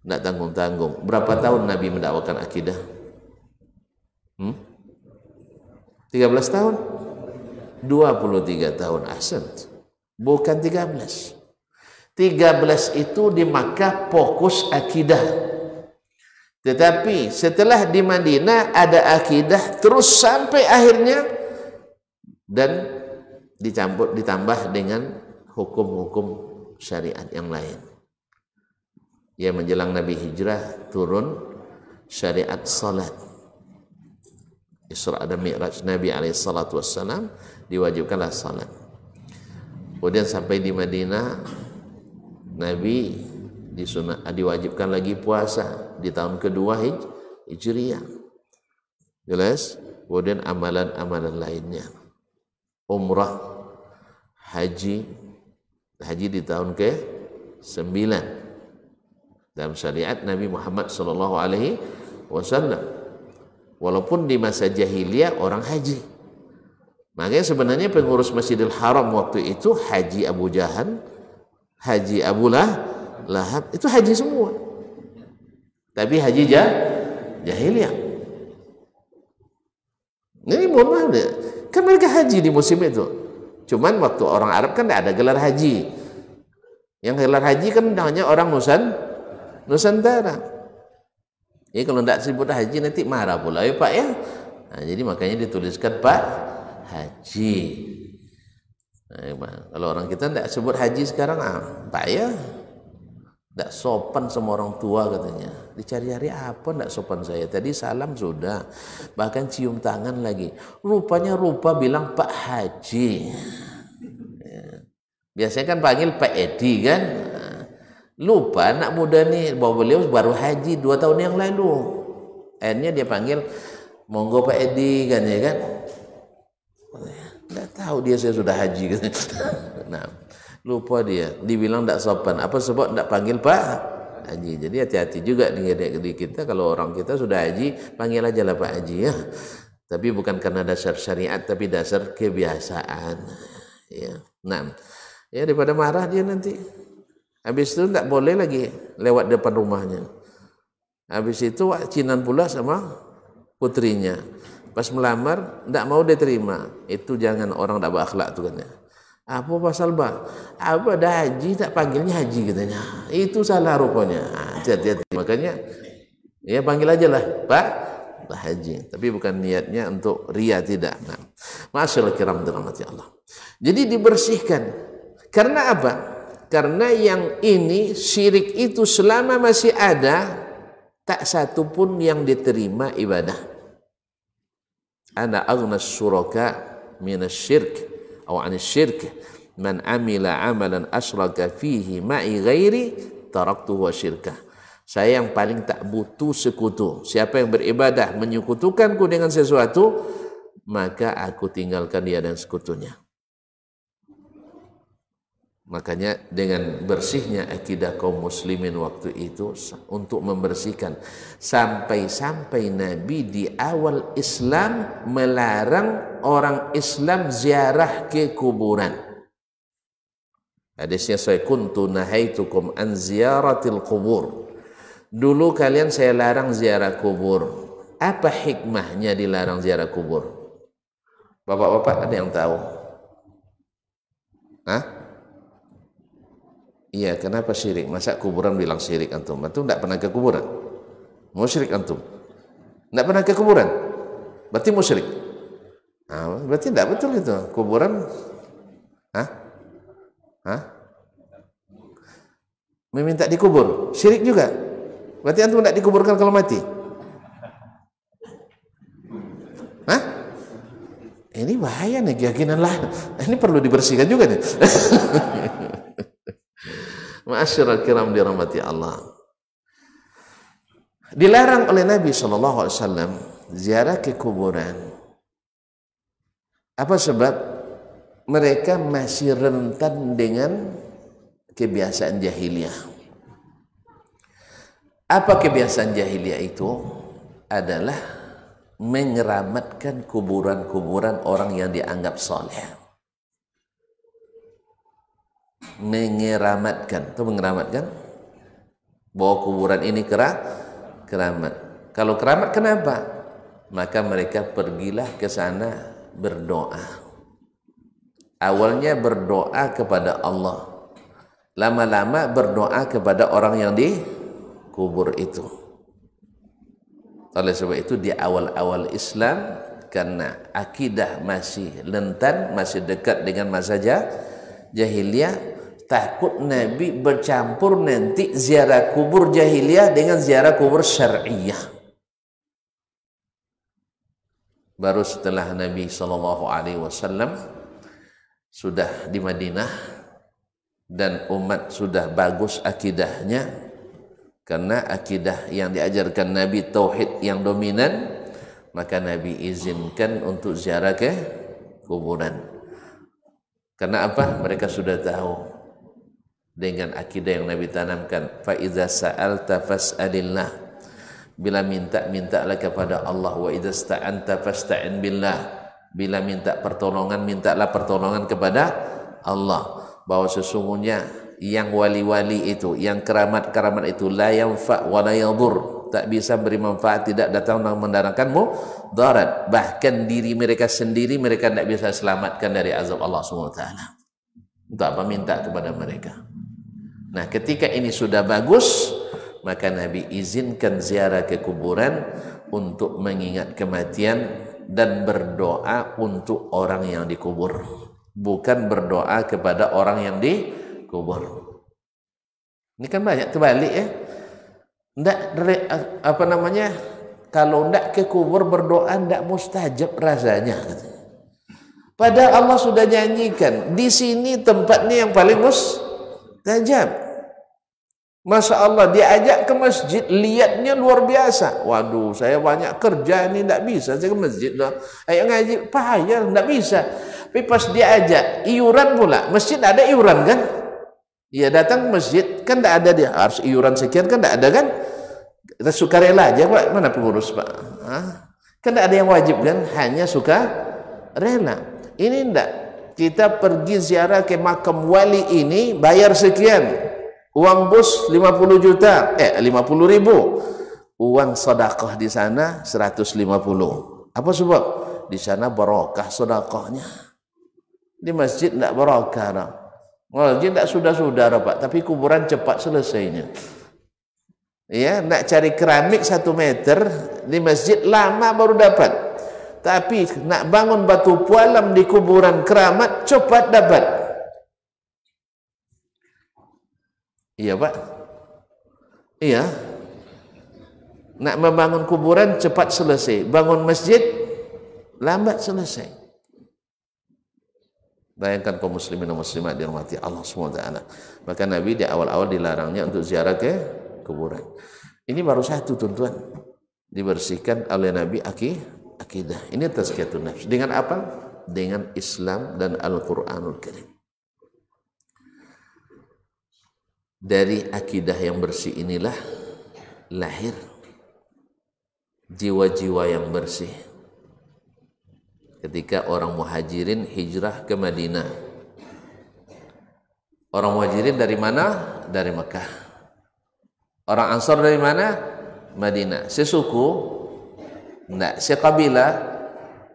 Tidak tanggung-tanggung. Berapa tahun Nabi mendakwakan akidah? Hmm? 13 tahun? 23 tahun asal. Bukan 13. 13 itu di Makkah fokus akidah. Tetapi setelah di Madinah ada akidah terus sampai akhirnya dan dicampur ditambah dengan hukum-hukum syariat yang lain. Ya menjelang Nabi hijrah turun syariat salat. Isra dan Mi'raj Nabi alaihi salatu wassalam diwajibkanlah salat. Kemudian sampai di Madinah Nabi disunat diwajibkan lagi puasa di tahun kedua hij, Hijriah. Jelas? Kemudian amalan-amalan lainnya. Umrah, haji, haji di tahun ke sembilan dalam syariat Nabi Muhammad sallallahu alaihi wasallam Walaupun di masa jahiliyah orang haji. Makanya sebenarnya pengurus Masjidil Haram waktu itu Haji Abu Jahan, Haji Abu Lahab, itu haji semua. Tapi haji jah, jahiliyah. Ini mohon maaf deh. Kan mereka haji di musim itu. Cuman waktu orang Arab kan tidak ada gelar haji. Yang gelar haji kan hanya orang Nusan, Nusantara. Ya, kalau tidak sebut haji nanti marah pula ya pak ya. Nah, ha, jadi makanya dituliskan pak haji. Nah, ha, kalau orang kita tidak sebut haji sekarang ah, pak ya. Tidak sopan sama orang tua katanya. Dicari-cari apa tidak sopan saya. Tadi salam sudah. Bahkan cium tangan lagi. Rupanya rupa bilang pak haji. Ya. Biasanya kan panggil pak edi kan. Ya. Lupa anak muda nih bahwa beliau baru haji dua tahun yang lalu. Akhirnya dia panggil, monggo Pak Edi kan ya kan. nggak tahu dia saya sudah haji. Kan? nah, lupa dia. Dibilang tidak sopan. Apa sebab tidak panggil Pak Haji. Jadi hati-hati juga dek di kita kalau orang kita sudah haji, panggil aja lah Pak Haji ya. Tapi bukan karena dasar syariat, tapi dasar kebiasaan. Ya. Nah, ya daripada marah dia nanti. Habis itu tidak boleh lagi lewat depan rumahnya. Habis itu cinan pula sama putrinya. Pas melamar tidak mau diterima. Itu jangan orang tidak berakhlak tuh kan ya. Apa pasal ba? Apa dah haji tak panggilnya haji katanya. Itu salah rupanya. Hati-hati. Makanya ya panggil aja lah Pak lah Haji. Tapi bukan niatnya untuk ria tidak. Nah, Masya kiram dirahmati Allah. Jadi dibersihkan. Karena apa? karena yang ini syirik itu selama masih ada tak satu pun yang diterima ibadah ana aghnas min minas syirk atau anis syirk man amila amalan asyraka fihi ma'i ghairi taraktuhu wa syirka saya yang paling tak butuh sekutu siapa yang beribadah menyekutukanku dengan sesuatu maka aku tinggalkan dia dan sekutunya Makanya dengan bersihnya akidah kaum muslimin waktu itu untuk membersihkan sampai-sampai Nabi di awal Islam melarang orang Islam ziarah ke kuburan. Hadisnya saya kuntu nahaitukum an ziyaratil kubur. Dulu kalian saya larang ziarah kubur. Apa hikmahnya dilarang ziarah kubur? Bapak-bapak ada yang tahu? Hah? Iya, kenapa syirik? Masa kuburan bilang syirik antum? Antum tidak pernah ke kuburan. Musyrik antum. Tidak pernah ke kuburan. Berarti musyrik. Nah, berarti tidak betul itu. Kuburan Hah? Hah? Meminta dikubur. Syirik juga. Berarti antum tidak dikuburkan kalau mati. Hah? Ini bahaya nih keyakinan lah. Ini perlu dibersihkan juga nih. Ma'asyiral kiram dirahmati Allah. Dilarang oleh Nabi saw. ziarah ke kuburan. Apa sebab? Mereka masih rentan dengan kebiasaan jahiliyah. Apa kebiasaan jahiliyah itu? Adalah menyeramatkan kuburan-kuburan orang yang dianggap soleh mengeramatkan. Itu mengeramatkan. Bahwa kuburan ini kerah, keramat. Kalau keramat kenapa? Maka mereka pergilah ke sana berdoa. Awalnya berdoa kepada Allah. Lama-lama berdoa kepada orang yang dikubur itu. Oleh sebab itu di awal-awal Islam karena akidah masih lentan, masih dekat dengan masa jahiliyah, Takut Nabi bercampur nanti ziarah kubur jahiliyah dengan ziarah kubur syariah. Baru setelah Nabi Shallallahu Alaihi Wasallam sudah di Madinah dan umat sudah bagus akidahnya karena akidah yang diajarkan Nabi tauhid yang dominan maka Nabi izinkan untuk ziarah ke kuburan. Karena apa? Mereka sudah tahu dengan akidah yang Nabi tanamkan fa iza sa'alta fas'alillah bila minta mintalah kepada Allah wa iza sta'anta fasta'in billah bila minta pertolongan mintalah pertolongan kepada Allah bahwa sesungguhnya yang wali-wali itu yang keramat-keramat itu la yanfa wa la yadur tak bisa beri manfaat tidak datang dan mendatangkanmu darat bahkan diri mereka sendiri mereka tidak bisa selamatkan dari azab Allah subhanahu wa taala. untuk apa minta kepada mereka Nah, ketika ini sudah bagus, maka Nabi izinkan ziarah ke kuburan untuk mengingat kematian dan berdoa untuk orang yang dikubur, bukan berdoa kepada orang yang dikubur. Ini kan banyak terbalik ya. Ndak apa namanya? Kalau ndak ke kubur berdoa ndak mustajab rasanya. Padahal Allah sudah nyanyikan di sini tempatnya yang paling mustajab. Masya Allah diajak ke masjid liatnya luar biasa. Waduh saya banyak kerja ini tidak bisa saya ke masjid loh. Ayo ngaji payah tidak bisa. Tapi pas diajak iuran pula masjid ada iuran kan? Dia datang ke masjid kan tidak ada dia harus iuran sekian kan tidak ada kan? Kita rela aja pak mana pengurus pak? Hah? Kan tidak ada yang wajib kan? Hanya suka rela. Ini tidak kita pergi ziarah ke makam wali ini bayar sekian uang bus 50 juta, eh 50 ribu. Uang sodakoh di sana 150. Apa sebab? Di sana barokah sodakohnya. Di masjid tidak barokah. No. Masjid tidak sudah-sudah Pak, tapi kuburan cepat selesainya. Ya, nak cari keramik satu meter di masjid lama baru dapat. Tapi nak bangun batu pualam di kuburan keramat cepat dapat. Iya Pak. Iya. Nak membangun kuburan cepat selesai. Bangun masjid lambat selesai. Bayangkan kaum muslimin dan muslimat mati Allah SWT. Maka Nabi di awal-awal dilarangnya untuk ziarah ke kuburan. Ini baru satu tuntutan Dibersihkan oleh Nabi aki, akidah. Ini tazkiyatun nafs. Dengan apa? Dengan Islam dan Al-Quranul Karim. Dari akidah yang bersih inilah lahir jiwa-jiwa yang bersih. Ketika orang muhajirin hijrah ke Madinah. Orang muhajirin dari mana? Dari Mekah. Orang Ansar dari mana? Madinah. Sesuku? tidak, sekabila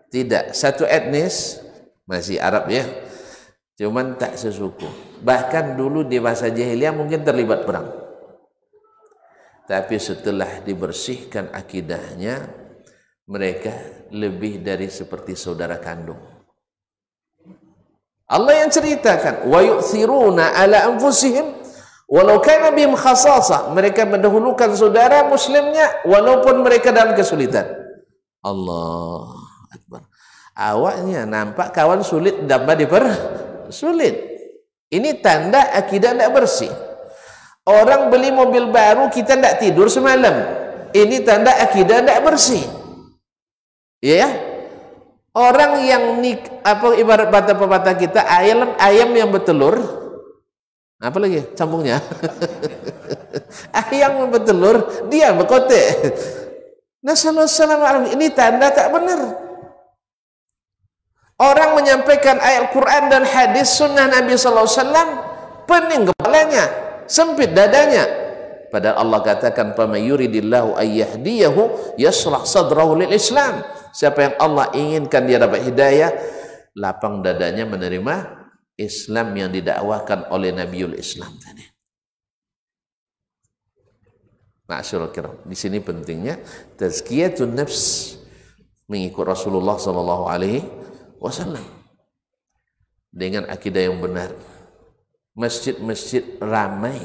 Tidak. Satu etnis? Masih Arab ya Cuman tak sesuku. Bahkan dulu di masa jahiliyah mungkin terlibat perang. Tapi setelah dibersihkan akidahnya, mereka lebih dari seperti saudara kandung. Allah yang ceritakan, wa yu'thiruna ala anfusihim Walau kana bihim khasasa, mereka mendahulukan saudara muslimnya walaupun mereka dalam kesulitan. Allah Akbar. Awaknya nampak kawan sulit dapat diper Sulit. Ini tanda akidah tidak bersih. Orang beli mobil baru kita tidak tidur semalam. Ini tanda akidah tidak bersih. Iya ya. Yeah. Orang yang nik apa ibarat bata pepatah kita ayam ayam yang bertelur apa lagi campungnya ayam yang bertelur dia berkote. Nah, salam ini tanda tak benar. Orang menyampaikan ayat Quran dan hadis sunnah Nabi SAW Alaihi Wasallam pening kepalanya, sempit dadanya. Padahal Allah katakan, pemayuridillahu ayyahdiyahu yasrah sadrahu lil Islam." Siapa yang Allah inginkan dia dapat hidayah, lapang dadanya menerima Islam yang didakwakan oleh Nabiul Islam tadi. Ma'asyiral kiram, di sini pentingnya tazkiyatun nafs mengikut Rasulullah sallallahu alaihi wasallam dengan akidah yang benar. Masjid-masjid ramai.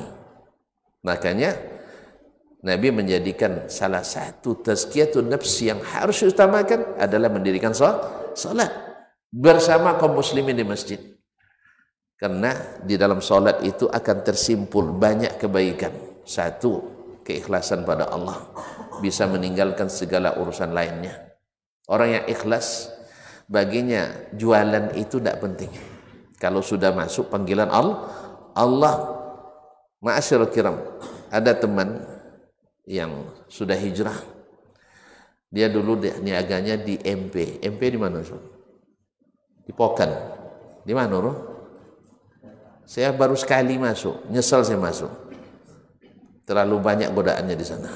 Makanya Nabi menjadikan salah satu tazkiyatun nafsi yang harus diutamakan adalah mendirikan salat bersama kaum muslimin di masjid. Karena di dalam salat itu akan tersimpul banyak kebaikan. Satu, keikhlasan pada Allah bisa meninggalkan segala urusan lainnya. Orang yang ikhlas baginya jualan itu tidak penting kalau sudah masuk panggilan Allah Allah ma'asyur kiram ada teman yang sudah hijrah dia dulu dia, niaganya di MP MP di mana So? di Pokan di mana Roh? saya baru sekali masuk nyesel saya masuk terlalu banyak godaannya di sana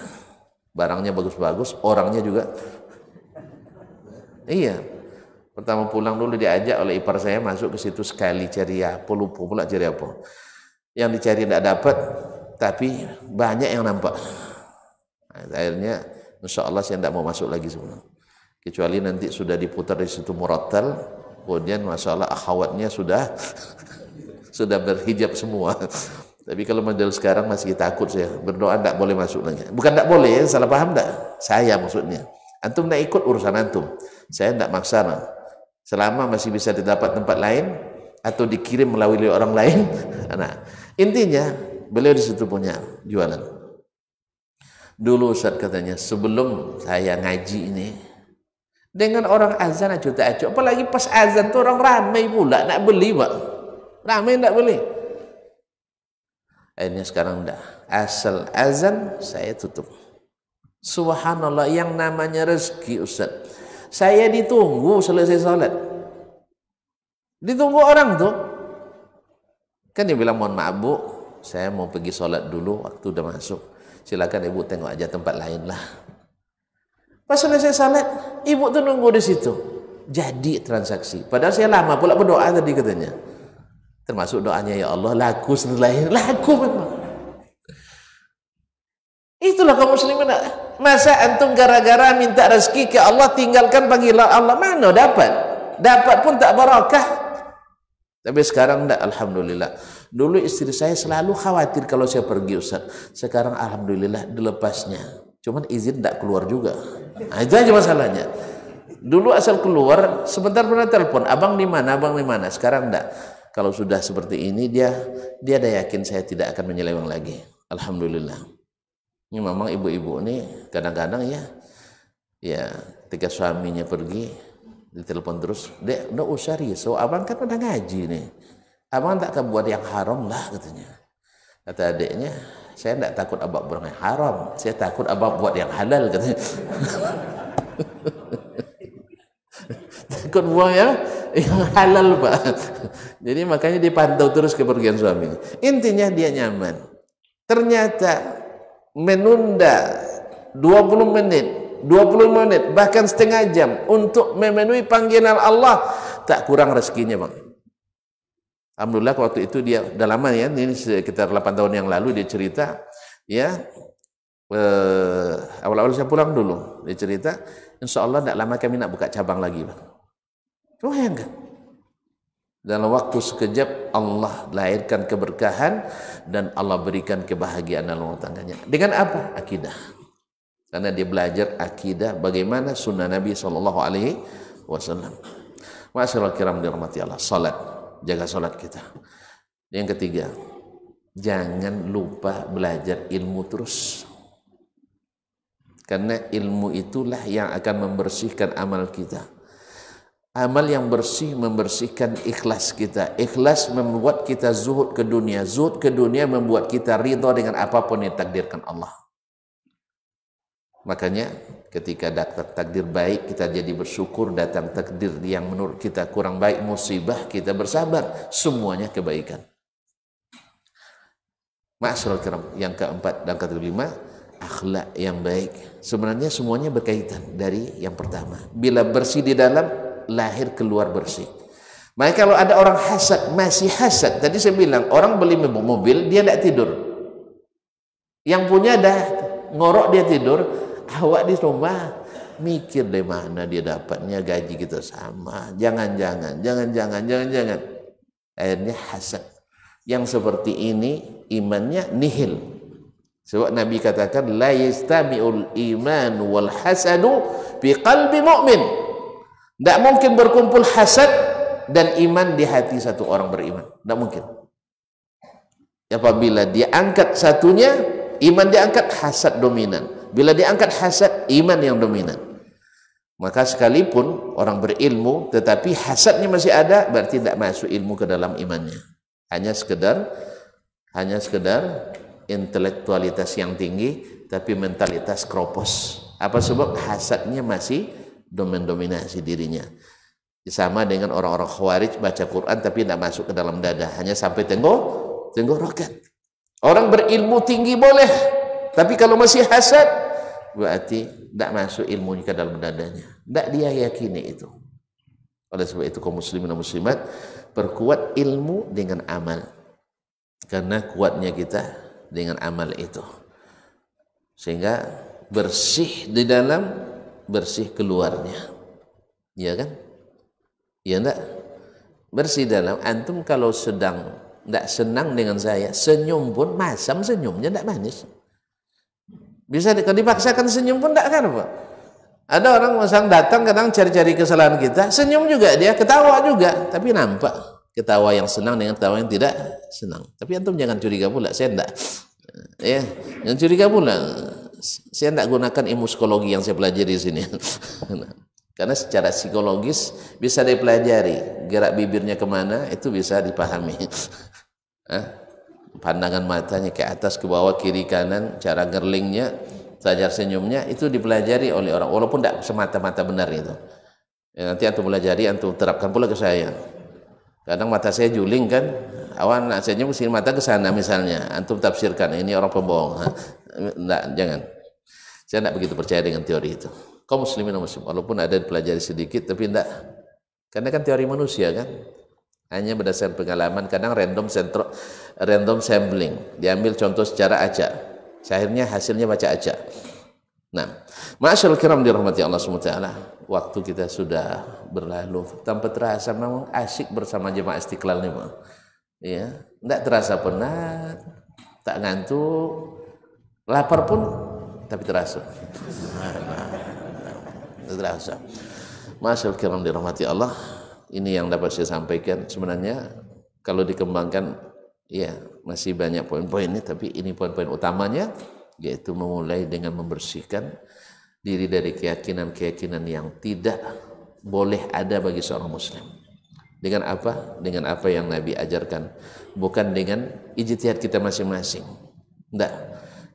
barangnya bagus-bagus orangnya juga iya Pertama pulang dulu diajak oleh ipar saya masuk ke situ sekali cari apa lupa pula cari apa. Yang dicari tidak dapat tapi banyak yang nampak. akhirnya insya Allah saya tidak mau masuk lagi semua. Kecuali nanti sudah diputar di situ murattal, kemudian masalah akhwatnya sudah sudah berhijab semua. Tapi kalau model sekarang masih takut saya berdoa tidak boleh masuk lagi. Bukan tidak boleh, salah paham tidak? Saya maksudnya. Antum tidak ikut urusan antum. Saya tidak maksa selama masih bisa didapat tempat lain atau dikirim melalui orang lain. Nah, intinya beliau di situ punya jualan. Dulu saat katanya, sebelum saya ngaji ini, dengan orang azan aja tak acuk. Apalagi pas azan tu orang ramai pula nak beli, Pak. Ramai nak beli. Akhirnya sekarang dah. Asal azan saya tutup. Subhanallah yang namanya rezeki Ustaz saya ditunggu selesai salat ditunggu orang tu kan dia bilang mohon maaf bu saya mau pergi salat dulu waktu dah masuk silakan ibu tengok aja tempat lain lah pas selesai salat ibu tu nunggu di situ jadi transaksi padahal saya lama pula berdoa tadi katanya termasuk doanya ya Allah laku setelah ini laku memang Itulah kaum muslimin. Masa antum gara-gara minta rezeki ke Allah tinggalkan panggilan Allah mana dapat? Dapat pun tak barakah. Tapi sekarang tidak alhamdulillah. Dulu istri saya selalu khawatir kalau saya pergi Ustaz. Sekarang alhamdulillah dilepasnya. Cuman izin tidak keluar juga. Nah, itu aja masalahnya. Dulu asal keluar sebentar pernah telepon, "Abang di mana? Abang di mana?" Sekarang tidak. Kalau sudah seperti ini dia dia ada yakin saya tidak akan menyeleweng lagi. Alhamdulillah. Ini memang ibu-ibu ini kadang-kadang ya, ya ketika suaminya pergi ditelepon terus, dek, udah usah risau, abang kan pernah ngaji nih, abang tak akan buat yang haram lah katanya. Kata adiknya, saya tidak takut abang buat yang haram, saya takut abang buat yang halal katanya. takut buang yang yang halal pak. Jadi makanya dipantau terus kepergian suami Intinya dia nyaman. Ternyata menunda 20 menit 20 menit bahkan setengah jam untuk memenuhi panggilan Allah tak kurang rezekinya bang Alhamdulillah waktu itu dia udah lama ya ini sekitar 8 tahun yang lalu dia cerita ya eh, awal-awal saya pulang dulu dia cerita insya Allah tidak lama kami nak buka cabang lagi bang enggak. Dalam waktu sekejap Allah lahirkan keberkahan dan Allah berikan kebahagiaan dalam rumah tangganya. Dengan apa? Akidah. Karena dia belajar akidah bagaimana sunnah Nabi Shallallahu Alaihi Wasallam. Masyaallah kiram dirahmati Allah. Salat, jaga salat kita. Yang ketiga, jangan lupa belajar ilmu terus. Karena ilmu itulah yang akan membersihkan amal kita Amal yang bersih membersihkan ikhlas kita. Ikhlas membuat kita zuhud ke dunia. Zuhud ke dunia membuat kita ridho dengan apapun yang takdirkan Allah. Makanya ketika datang takdir baik kita jadi bersyukur datang takdir yang menurut kita kurang baik musibah kita bersabar semuanya kebaikan. Ma'asyiral kiram yang keempat dan kelima akhlak yang baik. Sebenarnya semuanya berkaitan dari yang pertama. Bila bersih di dalam lahir keluar bersih. Makanya kalau ada orang hasad, masih hasad. Tadi saya bilang, orang beli mobil, dia tidak tidur. Yang punya dah ngorok dia tidur, awak di rumah mikir deh mana dia dapatnya gaji kita sama. Jangan-jangan, jangan-jangan, jangan-jangan. Akhirnya hasad. Yang seperti ini imannya nihil. Sebab Nabi katakan la yastami'ul iman wal hasadu bi qalbi mu'min. Tidak mungkin berkumpul hasad dan iman di hati satu orang beriman. Tidak mungkin. Apabila diangkat satunya, iman diangkat hasad dominan. Bila diangkat hasad, iman yang dominan. Maka sekalipun orang berilmu, tetapi hasadnya masih ada, berarti tidak masuk ilmu ke dalam imannya. Hanya sekedar, hanya sekedar intelektualitas yang tinggi, tapi mentalitas kropos. Apa sebab hasadnya masih dominasi dirinya. Sama dengan orang-orang khawarij baca Quran tapi tidak masuk ke dalam dada, hanya sampai tenggok, roket. Orang berilmu tinggi boleh, tapi kalau masih hasad, berarti tidak masuk ilmunya ke dalam dadanya. Tidak dia yakini itu. Oleh sebab itu kaum muslimin dan muslimat perkuat ilmu dengan amal. Karena kuatnya kita dengan amal itu. Sehingga bersih di dalam bersih keluarnya. Iya kan? Iya enggak? Bersih dalam antum kalau sedang enggak senang dengan saya, senyum pun masam senyumnya enggak manis. Bisa kalau dipaksakan senyum pun enggak kan, Pak? Ada orang masang datang kadang cari-cari kesalahan kita, senyum juga dia, ketawa juga, tapi nampak ketawa yang senang dengan ketawa yang tidak senang. Tapi antum jangan curiga pula, saya enggak. Ya, jangan curiga pula saya tidak gunakan ilmu psikologi yang saya pelajari di sini. Karena secara psikologis bisa dipelajari gerak bibirnya kemana itu bisa dipahami. Pandangan matanya ke atas, ke bawah, kiri, kanan, cara gerlingnya, sajar senyumnya itu dipelajari oleh orang walaupun tidak semata-mata benar itu. Ya, nanti antum pelajari, antum terapkan pula ke saya. Kadang mata saya juling kan, awan senyum mesti mata ke sana misalnya, antum tafsirkan ini orang pembohong. Enggak, jangan. Saya tidak begitu percaya dengan teori itu. Kau muslimin atau muslim, walaupun ada dipelajari sedikit, tapi tidak. Karena kan teori manusia kan, hanya berdasarkan pengalaman. Kadang random sentro, random sampling, diambil contoh secara acak. Akhirnya hasilnya baca acak. Nah, masyaallah kiram dirahmati Allah SWT Waktu kita sudah berlalu tanpa terasa memang asyik bersama jemaah istiqlal nih, Ya, enggak terasa penat, tak ngantuk, lapar pun tapi terasa nah, nah, nah. terasa Masyarakat kiram dirahmati Allah ini yang dapat saya sampaikan sebenarnya kalau dikembangkan ya masih banyak poin-poinnya tapi ini poin-poin utamanya yaitu memulai dengan membersihkan diri dari keyakinan-keyakinan yang tidak boleh ada bagi seorang muslim. Dengan apa? Dengan apa yang Nabi ajarkan. Bukan dengan ijtihad kita masing-masing. -masing.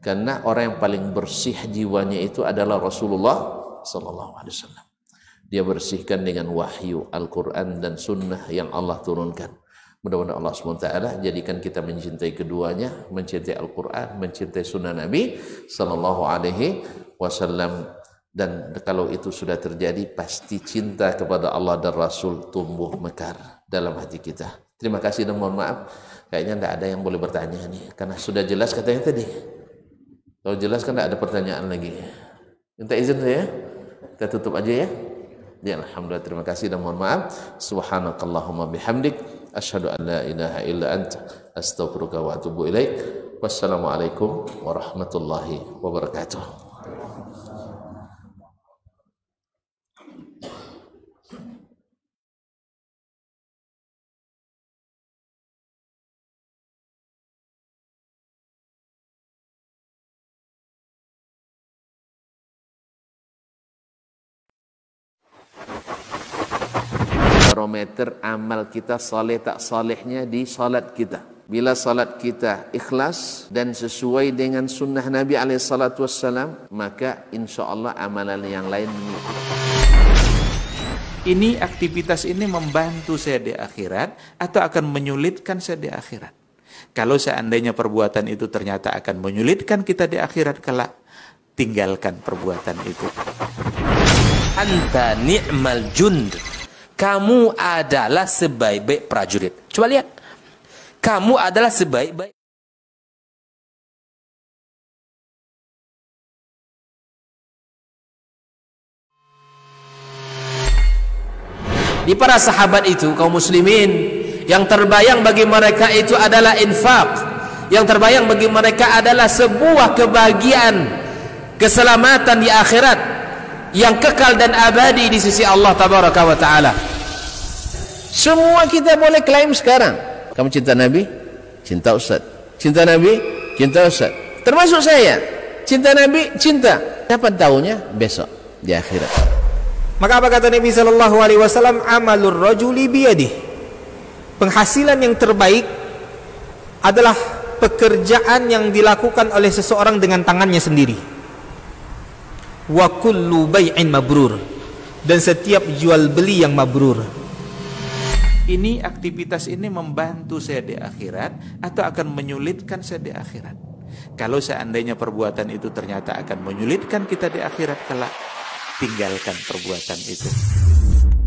Karena orang yang paling bersih jiwanya itu adalah Rasulullah sallallahu alaihi wasallam. Dia bersihkan dengan wahyu Al-Qur'an dan sunnah yang Allah turunkan. Mudah-mudahan Allah SWT jadikan kita mencintai keduanya, mencintai Al-Quran, mencintai sunnah Nabi Sallallahu Alaihi Wasallam. Dan kalau itu sudah terjadi, pasti cinta kepada Allah dan Rasul tumbuh mekar dalam hati kita. Terima kasih dan mohon maaf. Kayaknya tidak ada yang boleh bertanya nih, karena sudah jelas katanya tadi. Kalau jelas kan tak ada pertanyaan lagi. Minta izin saya. Kita tutup aja ya. Ya alhamdulillah terima kasih dan mohon maaf. Subhanakallahumma bihamdik asyhadu an la ilaha illa anta astaghfiruka wa atubu ilaik. Wassalamualaikum warahmatullahi wabarakatuh. barometer amal kita soleh tak solehnya di salat kita. Bila salat kita ikhlas dan sesuai dengan sunnah Nabi SAW, maka insya Allah amalan yang lain ini aktivitas ini membantu saya di akhirat atau akan menyulitkan saya di akhirat. Kalau seandainya perbuatan itu ternyata akan menyulitkan kita di akhirat kelak, tinggalkan perbuatan itu. Anta ni'mal jund kamu adalah sebaik-baik prajurit. Coba lihat. Kamu adalah sebaik-baik Di para sahabat itu kaum muslimin yang terbayang bagi mereka itu adalah infak. Yang terbayang bagi mereka adalah sebuah kebahagiaan keselamatan di akhirat yang kekal dan abadi di sisi Allah tabaraka wa taala. Semua kita boleh klaim sekarang. Kamu cinta Nabi? Cinta Ustaz. Cinta Nabi? Cinta Ustaz. Termasuk saya. Cinta Nabi? Cinta. Kapan tahunya? Besok di akhirat. Maka apa kata Nabi sallallahu alaihi wasallam? Amalur rajuli biyadih. Penghasilan yang terbaik adalah pekerjaan yang dilakukan oleh seseorang dengan tangannya sendiri wa kullu bai'in mabrur dan setiap jual beli yang mabrur ini aktivitas ini membantu saya di akhirat atau akan menyulitkan saya di akhirat kalau seandainya perbuatan itu ternyata akan menyulitkan kita di akhirat kelak tinggalkan perbuatan itu